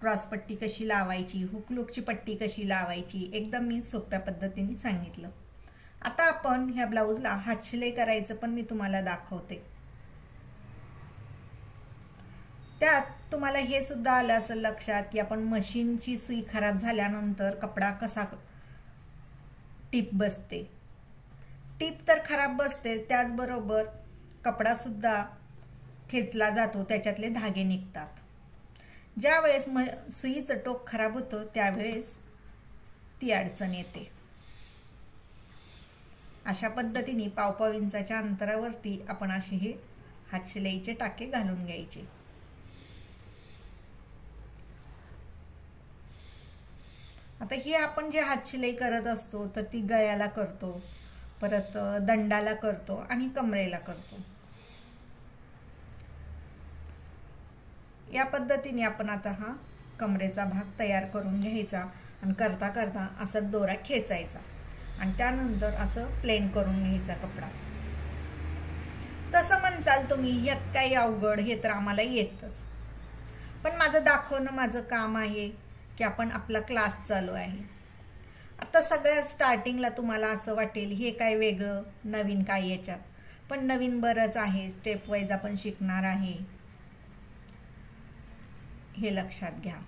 क्रॉसपट्टी कशी लावायची हुकलुकची पट्टी कशी लावायची एकदम मी सोप्या पद्धतीने सांगितलं आता आपण ह्या ब्लाऊजला हातशिलाई करायचं पण मी तुम्हाला दाखवते त्यात तुम्हाला हे सुद्धा आलं असेल लक्षात की आपण मशीनची सुई खराब झाल्यानंतर कपडा कसा टीप बसते टीप तर खराब बसते त्याचबरोबर कपडासुद्धा खेचला जातो त्याच्यातले धागे निघतात ज्या वेळेस म सुईचं टोक खराब होतं त्यावेळेस ती अडचण येते अशा पद्धतीने पावपाव इंचाच्या अंतरावरती आपण असे हे हातशिलाईचे टाके घालून घ्यायचे आता ही आपण जे हातशिलाई करत असतो तर ती गळ्याला करतो परत दंडाला करतो आणि कमरेला करतो या पद्धतीने आपण आता हा कमरेचा भाग तयार करून घ्यायचा आणि करता करता असा दोरा खेचायचा आणि त्यानंतर असं प्लेन करून घ्यायचा कपडा तसं म्हणचाल तुम्ही यात काही अवघड हे तर आम्हाला येतच पण माझं दाखवणं माझं काम आहे की आपण आपला क्लास चालू आहे आता सगळ्या स्टार्टिंगला तुम्हाला असं वाटेल हे काय वेगळं नवीन काय याच्यात पण नवीन बरंच आहे स्टेप वाईज आपण शिकणार आहे हे लक्षात घ्या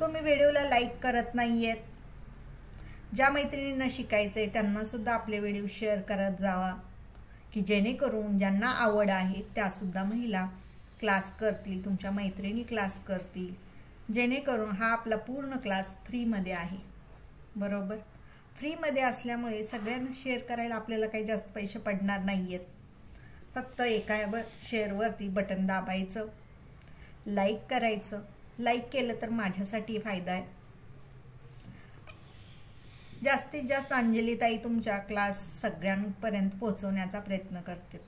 तुम्ही व्हिडिओला लाईक करत नाही आहेत ज्या मैत्रिणींना शिकायचं आहे त्यांनासुद्धा आपले व्हिडिओ शेअर करत जावा की जेणेकरून ज्यांना आवड आहे त्यासुद्धा महिला क्लास करतील तुमच्या मैत्रिणी क्लास करतील जेणेकरून हा आपला पूर्ण क्लास फ्रीमध्ये आहे बरोबर फ्रीमध्ये असल्यामुळे सगळ्यांना शेअर करायला आपल्याला काही जास्त पैसे पडणार नाही आहेत फक्त एका शेअरवरती बटन दाबायचं लाईक करायचं लाईक केलं तर माझ्यासाठी फायदा आहे जास्तीत जास्त अंजलीताई तुमच्या क्लास सगळ्यांपर्यंत पोहोचवण्याचा प्रयत्न करते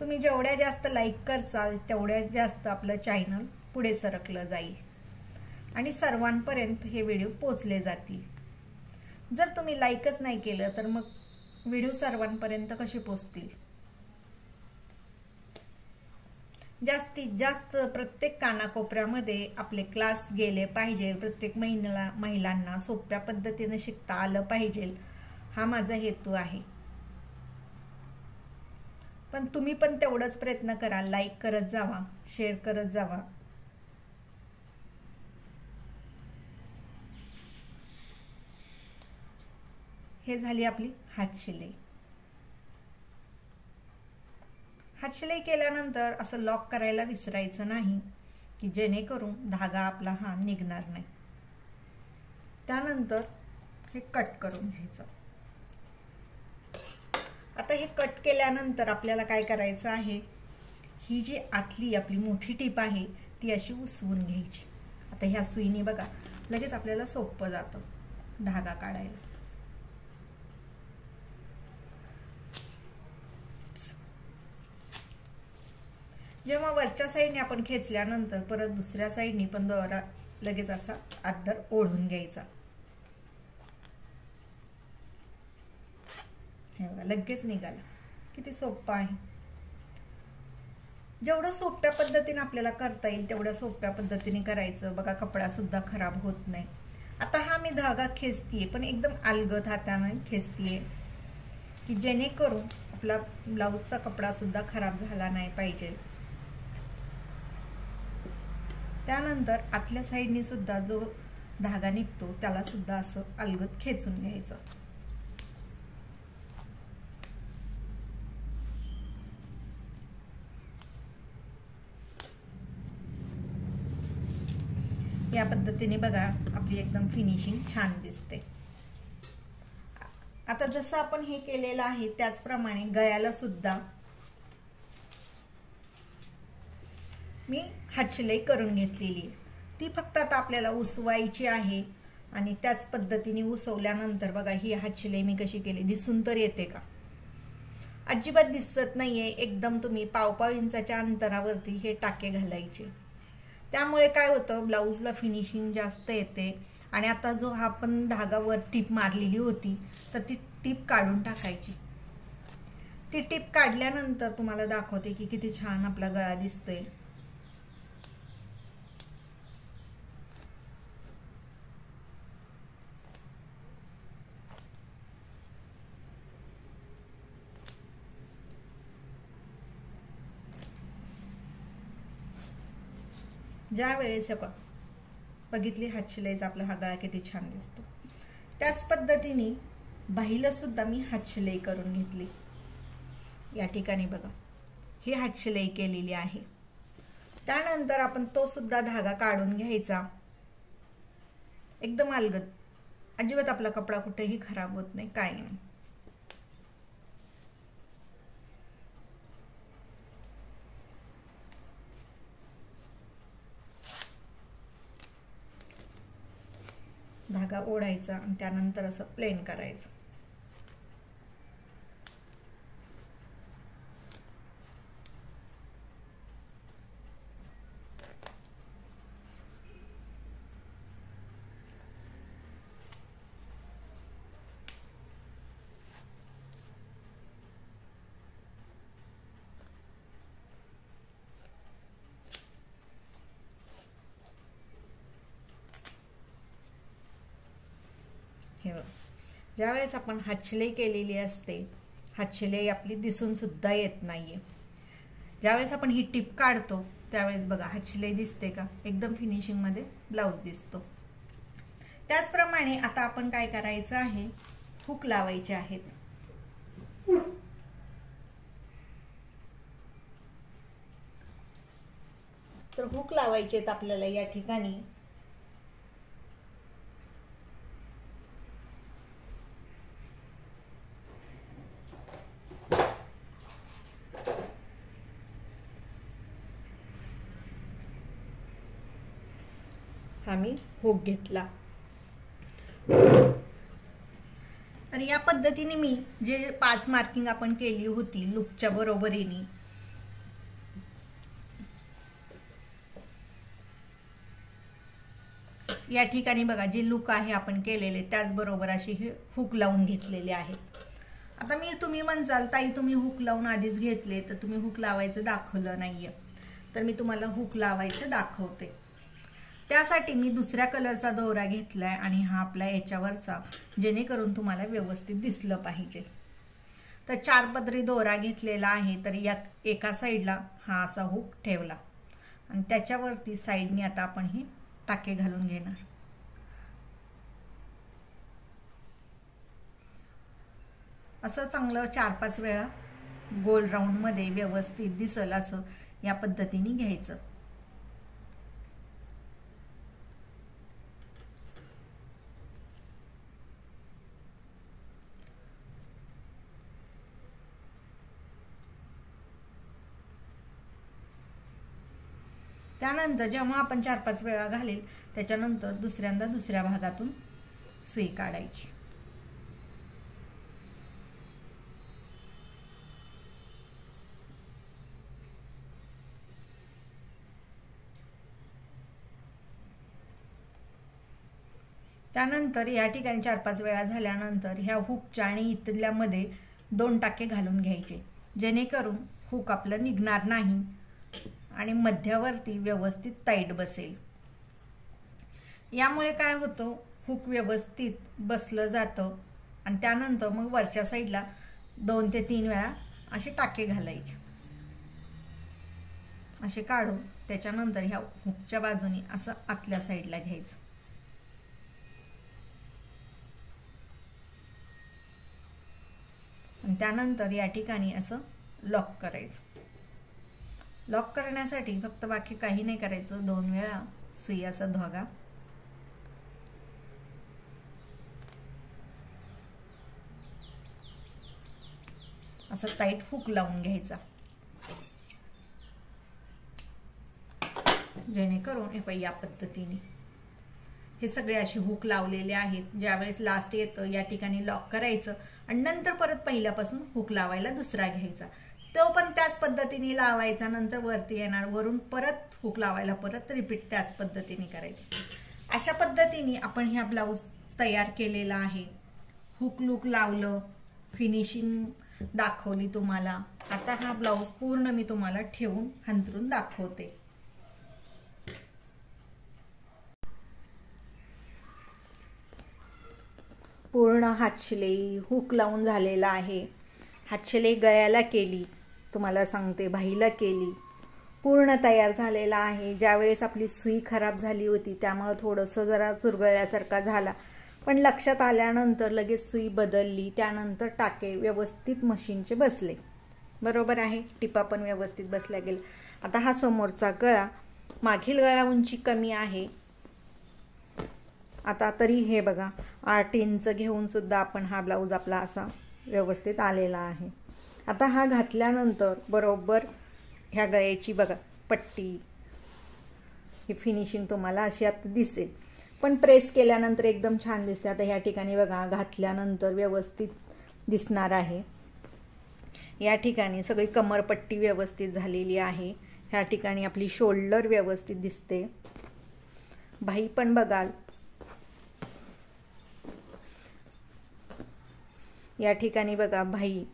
तुम्ही जेवढ्या जास्त लाईक करचाल तेवढ्या जास्त आपलं चॅनल पुढे सरकलं जाईल आणि सर्वांपर्यंत हे व्हिडिओ पोचले जातील जर तुम्ही लाईकच नाही केलं तर मग व्हिडिओ सर्वांपर्यंत कसे पोचतील जास्तीत जास्त प्रत्येक कानाकोपऱ्यामध्ये आपले क्लास गेले पाहिजे प्रत्येक महिन्याला महिलांना सोप्या पद्धतीनं शिकता आलं पाहिजे हा माझा हेतू आहे पण तुम्ही पण तेवढंच प्रयत्न करा लाईक करत जावा शेअर करत जावा हे झाली आपली हातशिलाई हातशिलाई केल्यानंतर असं लॉक करायला विसरायचं नाही की जेणेकरून धागा आपला हा निघणार नाही त्यानंतर हे कट करून घ्यायचं आता हे कट केल्यानंतर आपल्याला काय करायचं आहे ही जी आतली आपली मोठी टीप आहे ती अशी उसवून घ्यायची आता ह्या सुईने बघा लगेच आपल्याला सोपं जातं धागा काढायला जेव्हा वरच्या साईडने आपण खेचल्यानंतर परत दुसऱ्या साईडनी पण दोरा लगेच असा आदर ओढून घ्यायचा बघा लगेच निघाला किती सोपा आहे जेवढं सोप्या पद्धतीने आपल्याला करता येईल तेवढ्या सोप्या पद्धतीने करायचं बघा कपडा सुद्धा खराब होत नाही आता हा मी धागा खेचतीये पण एकदम अलगद हाताने खेचतीये की जेणेकरून आपला ब्लाऊजचा सुद्धा खराब झाला नाही पाहिजे त्यानंतर आतल्या साईडने सुद्धा जो धागा निघतो त्याला सुद्धा असं अलगत खेचून घ्यायचं या पद्धतीने बघा आपली एकदम फिनिशिंग छान दिसते आता जसं आपण हे केलेलं आहे त्याचप्रमाणे गळ्याला सुद्धा मी हातशिलाई करून घेतलेली ती फक्त आता आपल्याला उसवायची आहे आणि त्याच पद्धतीने उसवल्यानंतर बघा ही हातशिलाई मी कशी केली दिसून तर येते का अजिबात दिसत नाही आहे एकदम तुम्ही पावपाव इंचाच्या अंतरावरती हे टाके घालायचे त्यामुळे काय होतं ब्लाऊजला फिनिशिंग जास्त येते आणि आता जो हा पण धागावर टीप मारलेली होती तर ती टीप काढून टाकायची ती टीप काढल्यानंतर तुम्हाला दाखवते की किती छान आपला गळा दिसतोय ज्या वेळेस हे बघितली हातशिलाईचा आपला हा गळा किती छान दिसतो त्याच पद्धतीने सुद्धा मी हातशिलाई करून घेतली या ठिकाणी बघा ही हातशिलाई केलेली आहे त्यानंतर आपण तो सुद्धा धागा काढून घ्यायचा एकदम अलगद अजिबात आपला कपडा कुठेही खराब होत नाही काही नाही धागा ओढायचा आणि त्यानंतर असं प्लेन करायचं ज्यावेळेस आपण हातशिलाई केलेली असते हातशिलाई आपली दिसून सुद्धा येत नाही आहे ज्यावेळेस आपण ही टिप काढतो त्यावेळेस बघा हातशिलाई दिसते का एकदम फिनिशिंगमध्ये ब्लाऊज दिसतो त्याचप्रमाणे आता आपण काय करायचं आहे हुक लावायचे आहेत तर हुक लावायचे आहेत आपल्याला या ठिकाणी भोग घेतला तर या पद्धतीने मी जे पाच मार्किंग आपण केली होती लुकच्या बरोबरीने या ठिकाणी बघा जे लुक आहे आपण केलेले त्याचबरोबर अशी हे हुक लावून घेतलेले आहेत आता मी तुम्ही म्हणजाल ताई तुम्ही हुक लावून आधीच घेतले तर तुम्ही हुक लावायचं दाखवलं नाहीये तर मी तुम्हाला हुक लावायचं दाखवते त्यासाठी मी दुसऱ्या कलरचा दोरा घेतलाय आणि हा आपला याच्यावरचा जेणेकरून तुम्हाला व्यवस्थित दिसलं पाहिजे तर चार पदरी दोरा घेतलेला आहे तर यात एका साईडला हा असा हुक ठेवला आणि त्याच्यावरती साईडने आता आपण हे टाके घालून घेणार असं चांगलं चार पाच वेळा गोल राऊंडमध्ये व्यवस्थित दिसल असं या पद्धतीने घ्यायचं त्यानंतर जेव्हा आपण चार पाच वेळा घालेल त्याच्यानंतर दुसऱ्यांदा दुसऱ्या भागातून सुई काढायची त्यानंतर या ठिकाणी चार पाच वेळा झाल्यानंतर ह्या हुकच्या आणि इथल्यामध्ये दोन टाके घालून घ्यायचे जेणेकरून हुक आपलं निघणार नाही आणि मध्यावरती व्यवस्थित ताईट बसेल यामुळे काय होतं हुक व्यवस्थित बसलं जातं आणि त्यानंतर मग वरच्या साईडला दोन ते तीन वेळा असे टाके घालायचे असे काढून त्याच्यानंतर ह्या हुकच्या बाजूनी असं आतल्या साईडला घ्यायचं आणि त्यानंतर या ठिकाणी असं लॉक करायचं लॉक करण्यासाठी फक्त बाकी काही नाही करायचं दोन वेळा सुई असा धागा असा टाईट हुक लावून घ्यायचा जेणेकरून हे पाहिजे या पद्धतीने हे सगळे असे हुक लावलेले आहेत ज्यावेळेस लास्ट येतं या ठिकाणी लॉक करायचं आणि नंतर परत पहिल्यापासून हुक लावायला दुसरा घ्यायचा तो पण त्याच पद्धतीने लावायचा नंतर वरती येणार वरून परत हुक लावायला परत रिपीट त्याच पद्धतीने करायचं अशा पद्धतीने आपण ह्या ब्लाऊज तयार केलेला आहे हुक लुक लावलं फिनिशिंग दाखवली तुम्हाला आता हा ब्लाऊज पूर्ण मी तुम्हाला ठेवून हंतरून दाखवते पूर्ण हातशिलाई हुक लावून झालेला आहे हातशिले गळ्याला केली तुम्हाला सांगते भाईला केली पूर्ण तयार झालेला आहे ज्यावेळेस आपली सुई खराब झाली होती त्यामुळं थोडंसं जरा चुरगळल्यासारखा झाला पण लक्षात आल्यानंतर लगेच सुई बदलली त्यानंतर टाके व्यवस्थित मशीनचे बसले बरोबर आहे टिपा पण व्यवस्थित बसल्या गेला आता हा समोरचा गळा मागील गळा उंची कमी आहे आता तरी हे बघा आठ इंच घेऊनसुद्धा आपण हा ब्लाऊज आपला असा व्यवस्थित आलेला आहे आता हा घातल्यानंतर बरोबर ह्या गळ्याची बघा पट्टी ही फिनिशिंग तुम्हाला अशी आता दिसेल पण प्रेस केल्यानंतर एकदम छान दिसते आता ह्या ठिकाणी बघा घातल्यानंतर व्यवस्थित दिसणार आहे या ठिकाणी सगळी कमरपट्टी व्यवस्थित झालेली आहे ह्या ठिकाणी आपली शोल्डर व्यवस्थित दिसते भाई पण बघाल या ठिकाणी बघा भाई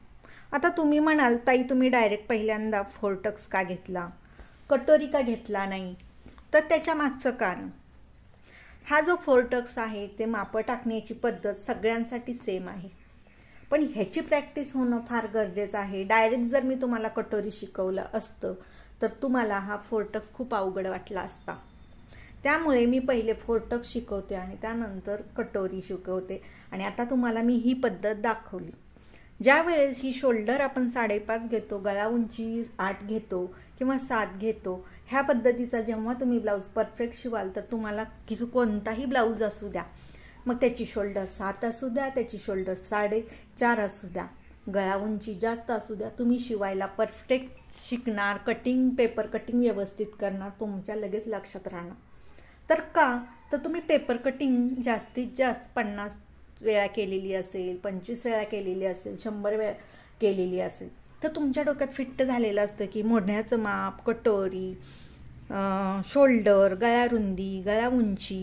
आता तुम्ही म्हणाल ताई तुम्ही डायरेक्ट पहिल्यांदा फोरटक्स का घेतला कटोरी का घेतला नाही तर त्याच्या मागचं कारण हा जो फोरटक्स आहे ते मापं टाकण्याची पद्धत सगळ्यांसाठी सेम आहे पण ह्याची प्रॅक्टिस होणं फार गरजेचं आहे डायरेक्ट जर मी तुम्हाला कटोरी शिकवलं असतं तर तुम्हाला हा फोरटक्स खूप अवघड वाटला असता त्यामुळे मी पहिले फोरटक्स शिकवते आणि त्यानंतर कटोरी शिकवते आणि आता तुम्हाला मी ही पद्धत दाखवली ज्या वेळेस ही शोल्डर आपण साडेपाच घेतो गळा उंची आठ घेतो किंवा सात घेतो ह्या पद्धतीचा जेव्हा तुम्ही ब्लाऊज परफेक्ट शिवाल तर तुम्हाला जो कोणताही ब्लाऊज असू द्या मग त्याची शोल्डर सात असू द्या त्याची शोल्डर चार असू द्या गळा उंची जास्त असू द्या तुम्ही शिवायला परफेक्ट शिकणार कटिंग पेपर कटिंग व्यवस्थित करणार तुमच्या लगेच लक्षात राहणार तर का तर तुम्ही पेपर कटिंग जास्तीत जास्त पन्नास वेळा केलेली असेल पंचवीस वेळा केलेली असेल शंभर वेळा केलेली असेल तर तुमच्या डोक्यात फिट्ट झालेलं असतं की मोढ्याचं माप कटोरी शोल्डर गळ्या रुंदी गळ्या उंची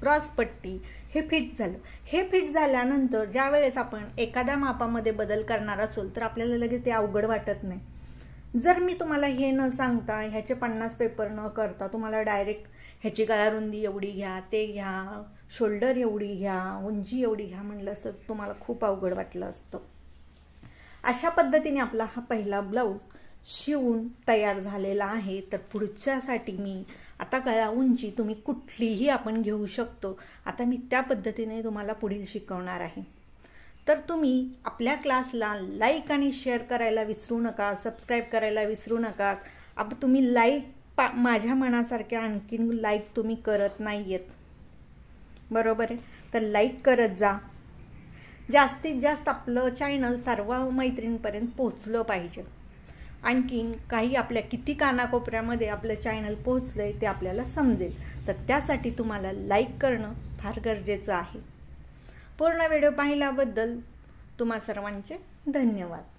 क्रॉसपट्टी हे फिट झालं हे फिट झाल्यानंतर ज्या वेळेस आपण एखाद्या मापामध्ये बदल करणार असेल तर आपल्याला लगेच ते अवघड वाटत नाही जर मी तुम्हाला हे न सांगता ह्याचे पन्नास पेपर न करता तुम्हाला डायरेक्ट ह्याची गळारुंदी एवढी घ्या ते घ्या शोल्डर एवढी घ्या उंची एवढी घ्या म्हणलं असतं तुम्हाला खूप अवघड वाटलं असतं अशा पद्धतीने आपला हा पहिला ब्लाऊज शिवून तयार झालेला आहे तर पुढच्यासाठी मी आता गळा उंची तुम्ही कुठलीही आपण घेऊ शकतो आता मी त्या पद्धतीने तुम्हाला पुढील शिकवणार आहे तर तुम्ही आपल्या क्लासला लाईक आणि शेअर करायला विसरू नका सबस्क्राईब करायला विसरू नका अब तुम्ही लाईक पा माझ्या मनासारख्या आणखीन लाईक तुम्ही करत नाही आहेत बरोबर आहे तर लाईक करत जा जास्तीत जास्त आपलं चॅनल सर्व मैत्रिणीपर्यंत पोचलं पाहिजे आणखीन काही आपल्या किती कानाकोपऱ्यामध्ये आपलं चॅनल पोहोचलं आहे ते आपल्याला समजेल तर त्यासाठी तुम्हाला लाईक करणं फार गरजेचं आहे पूर्ण व्हिडिओ पाहिल्याबद्दल तुम्हा सर्वांचे धन्यवाद